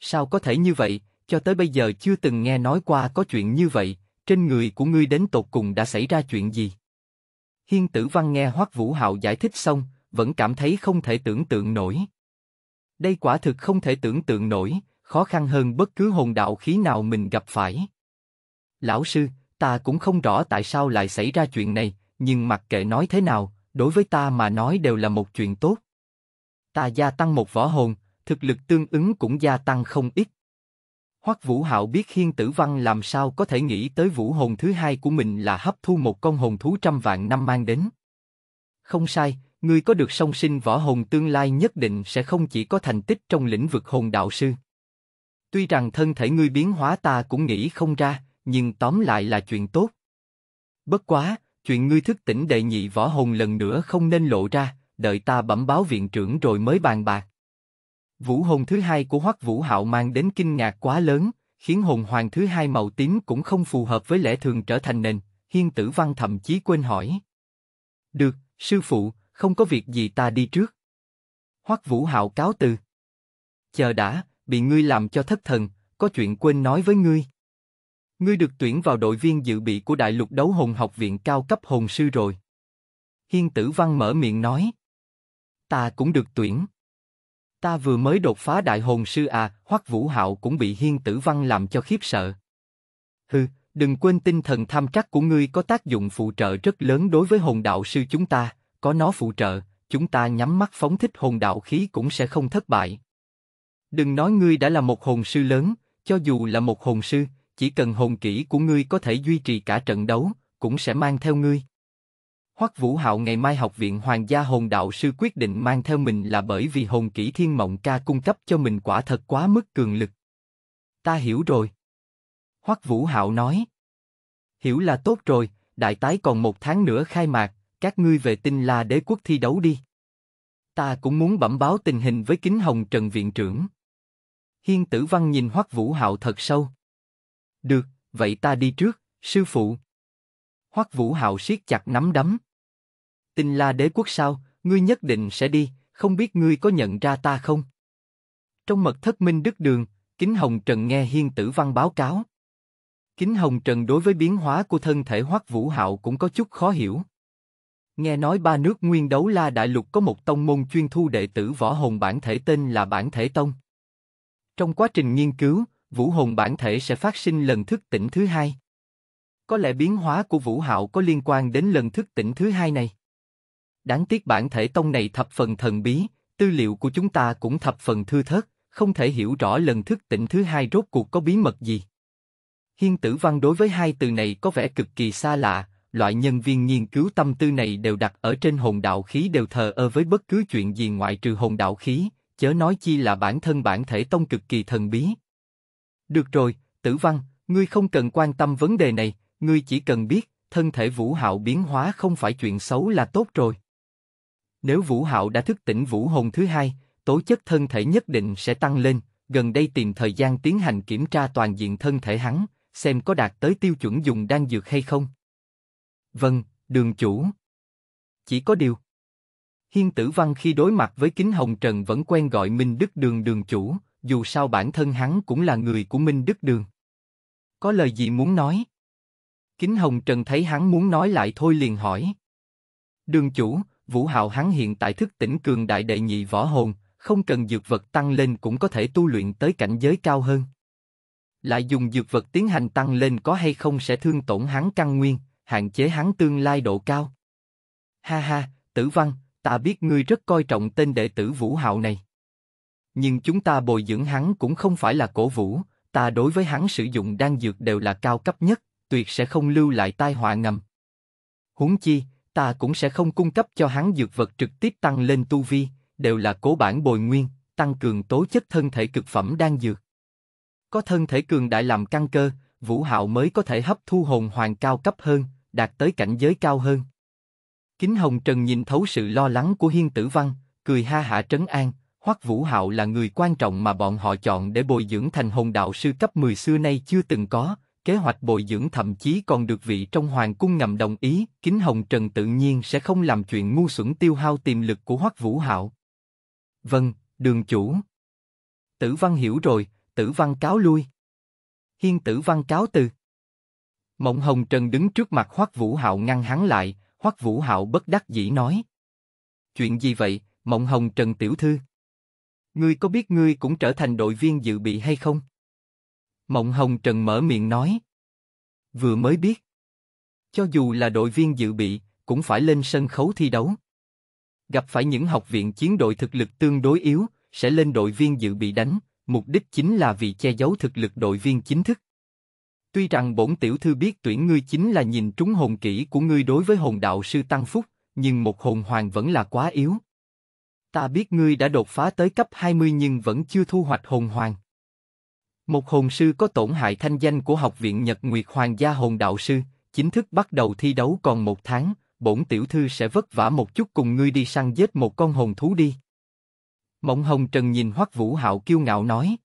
Sao có thể như vậy, cho tới bây giờ chưa từng nghe nói qua có chuyện như vậy, trên người của ngươi đến tột cùng đã xảy ra chuyện gì? Hiên tử văn nghe hoắc vũ hạo giải thích xong, vẫn cảm thấy không thể tưởng tượng nổi đây quả thực không thể tưởng tượng nổi, khó khăn hơn bất cứ hồn đạo khí nào mình gặp phải. Lão sư, ta cũng không rõ tại sao lại xảy ra chuyện này, nhưng mặc kệ nói thế nào, đối với ta mà nói đều là một chuyện tốt. Ta gia tăng một võ hồn, thực lực tương ứng cũng gia tăng không ít. Hoắc Vũ Hạo biết Hiên Tử Văn làm sao có thể nghĩ tới vũ hồn thứ hai của mình là hấp thu một con hồn thú trăm vạn năm mang đến. Không sai, ngươi có được song sinh võ hồn tương lai nhất định sẽ không chỉ có thành tích trong lĩnh vực hồn đạo sư. Tuy rằng thân thể ngươi biến hóa ta cũng nghĩ không ra, nhưng tóm lại là chuyện tốt. Bất quá, chuyện ngươi thức tỉnh đệ nhị võ hồn lần nữa không nên lộ ra, đợi ta bẩm báo viện trưởng rồi mới bàn bạc. Vũ hồn thứ hai của Hoắc Vũ Hạo mang đến kinh ngạc quá lớn, khiến hồn hoàng thứ hai màu tím cũng không phù hợp với lẽ thường trở thành nền, Hiên Tử Văn thậm chí quên hỏi. Được, sư phụ, không có việc gì ta đi trước. Hoắc Vũ Hạo cáo từ. Chờ đã, bị ngươi làm cho thất thần, có chuyện quên nói với ngươi. Ngươi được tuyển vào đội viên dự bị của Đại Lục Đấu Hồn Học viện cao cấp hồn sư rồi. Hiên Tử Văn mở miệng nói. Ta cũng được tuyển. Ta vừa mới đột phá đại hồn sư à, Hoắc Vũ Hạo cũng bị Hiên Tử Văn làm cho khiếp sợ. Hừ, đừng quên tinh thần tham trắc của ngươi có tác dụng phụ trợ rất lớn đối với hồn đạo sư chúng ta, có nó phụ trợ, chúng ta nhắm mắt phóng thích hồn đạo khí cũng sẽ không thất bại. Đừng nói ngươi đã là một hồn sư lớn, cho dù là một hồn sư, chỉ cần hồn kỹ của ngươi có thể duy trì cả trận đấu, cũng sẽ mang theo ngươi. Hoắc Vũ Hạo ngày mai học viện Hoàng gia Hồn Đạo sư quyết định mang theo mình là bởi vì hồn kỹ Thiên Mộng ca cung cấp cho mình quả thật quá mức cường lực. Ta hiểu rồi. Hoắc Vũ Hạo nói. Hiểu là tốt rồi, đại tái còn một tháng nữa khai mạc, các ngươi về tinh la đế quốc thi đấu đi. Ta cũng muốn bẩm báo tình hình với kính hồng Trần Viện trưởng. Hiên tử văn nhìn hoắc vũ hạo thật sâu. Được, vậy ta đi trước, sư phụ. hoắc vũ hạo siết chặt nắm đấm. Tinh la đế quốc sao, ngươi nhất định sẽ đi, không biết ngươi có nhận ra ta không? Trong mật thất minh đức đường, Kính Hồng Trần nghe Hiên Tử Văn báo cáo. Kính Hồng Trần đối với biến hóa của thân thể Hoắc Vũ Hạo cũng có chút khó hiểu. Nghe nói ba nước nguyên đấu la đại lục có một tông môn chuyên thu đệ tử võ hồn bản thể tên là bản thể tông. Trong quá trình nghiên cứu, vũ hồn bản thể sẽ phát sinh lần thức tỉnh thứ hai. Có lẽ biến hóa của vũ hạo có liên quan đến lần thức tỉnh thứ hai này. Đáng tiếc bản thể tông này thập phần thần bí, tư liệu của chúng ta cũng thập phần thưa thớt, không thể hiểu rõ lần thức tỉnh thứ hai rốt cuộc có bí mật gì. Hiên tử văn đối với hai từ này có vẻ cực kỳ xa lạ, loại nhân viên nghiên cứu tâm tư này đều đặt ở trên hồn đạo khí đều thờ ơ với bất cứ chuyện gì ngoại trừ hồn đạo khí, chớ nói chi là bản thân bản thể tông cực kỳ thần bí. Được rồi, Tử Văn, ngươi không cần quan tâm vấn đề này, ngươi chỉ cần biết, thân thể Vũ Hạo biến hóa không phải chuyện xấu là tốt rồi. Nếu Vũ Hạo đã thức tỉnh Vũ Hồn thứ hai, tố chất thân thể nhất định sẽ tăng lên, gần đây tìm thời gian tiến hành kiểm tra toàn diện thân thể hắn, xem có đạt tới tiêu chuẩn dùng đan dược hay không. Vâng, đường chủ. Chỉ có điều. Hiên tử văn khi đối mặt với kính hồng trần vẫn quen gọi Minh Đức Đường đường chủ, dù sao bản thân hắn cũng là người của Minh Đức Đường. Có lời gì muốn nói? Kính hồng trần thấy hắn muốn nói lại thôi liền hỏi. Đường chủ, Vũ hào hắn hiện tại thức tỉnh cường đại đệ nhị võ hồn, không cần dược vật tăng lên cũng có thể tu luyện tới cảnh giới cao hơn. Lại dùng dược vật tiến hành tăng lên có hay không sẽ thương tổn hắn căn nguyên, hạn chế hắn tương lai độ cao. Ha ha, tử văn, ta biết ngươi rất coi trọng tên đệ tử Vũ Hạo này. Nhưng chúng ta bồi dưỡng hắn cũng không phải là cổ vũ, ta đối với hắn sử dụng đan dược đều là cao cấp nhất, tuyệt sẽ không lưu lại tai họa ngầm. Huống chi, ta cũng sẽ không cung cấp cho hắn dược vật trực tiếp tăng lên tu vi, đều là cố bản bồi nguyên, tăng cường tố chất thân thể cực phẩm đan dược. Có thân thể cường đại làm căn cơ, Vũ Hạo mới có thể hấp thu hồn hoàng cao cấp hơn, đạt tới cảnh giới cao hơn. Kính Hồng Trần nhìn thấu sự lo lắng của Hiên Tử Văn, cười ha hả trấn an, Hoắc Vũ Hạo là người quan trọng mà bọn họ chọn để bồi dưỡng thành hồn đạo sư cấp 10 xưa nay chưa từng có, kế hoạch bồi dưỡng thậm chí còn được vị trong hoàng cung ngầm đồng ý, Kính Hồng Trần tự nhiên sẽ không làm chuyện ngu xuẩn tiêu hao tiềm lực của Hoắc Vũ Hạo. Vâng, đường chủ. Tử Văn hiểu rồi, Tử Văn cáo lui. Hiên Tử Văn cáo từ. Mộng Hồng Trần đứng trước mặt Hoắc Vũ Hạo ngăn hắn lại, Hoắc Vũ Hạo bất đắc dĩ nói: "Chuyện gì vậy, Mộng Hồng Trần tiểu thư? Ngươi có biết ngươi cũng trở thành đội viên dự bị hay không?" Mộng Hồng Trần mở miệng nói: "Vừa mới biết. Cho dù là đội viên dự bị, cũng phải lên sân khấu thi đấu. Gặp phải những học viện chiến đội thực lực tương đối yếu, sẽ lên đội viên dự bị đánh, mục đích chính là vì che giấu thực lực đội viên chính thức. Tuy rằng bổn tiểu thư biết tuyển ngươi chính là nhìn trúng hồn kỹ của ngươi đối với hồn đạo sư tăng phúc, nhưng một hồn hoàng vẫn là quá yếu. Ta biết ngươi đã đột phá tới cấp 20 nhưng vẫn chưa thu hoạch hồn hoàng. Một hồn sư có tổn hại thanh danh của học viện Nhật Nguyệt Hoàng gia hồn đạo sư, chính thức bắt đầu thi đấu còn một tháng, bổn tiểu thư sẽ vất vả một chút cùng ngươi đi săn giết một con hồn thú đi. Mộng Hồng Trần nhìn Hoắc Vũ Hạo kiêu ngạo nói.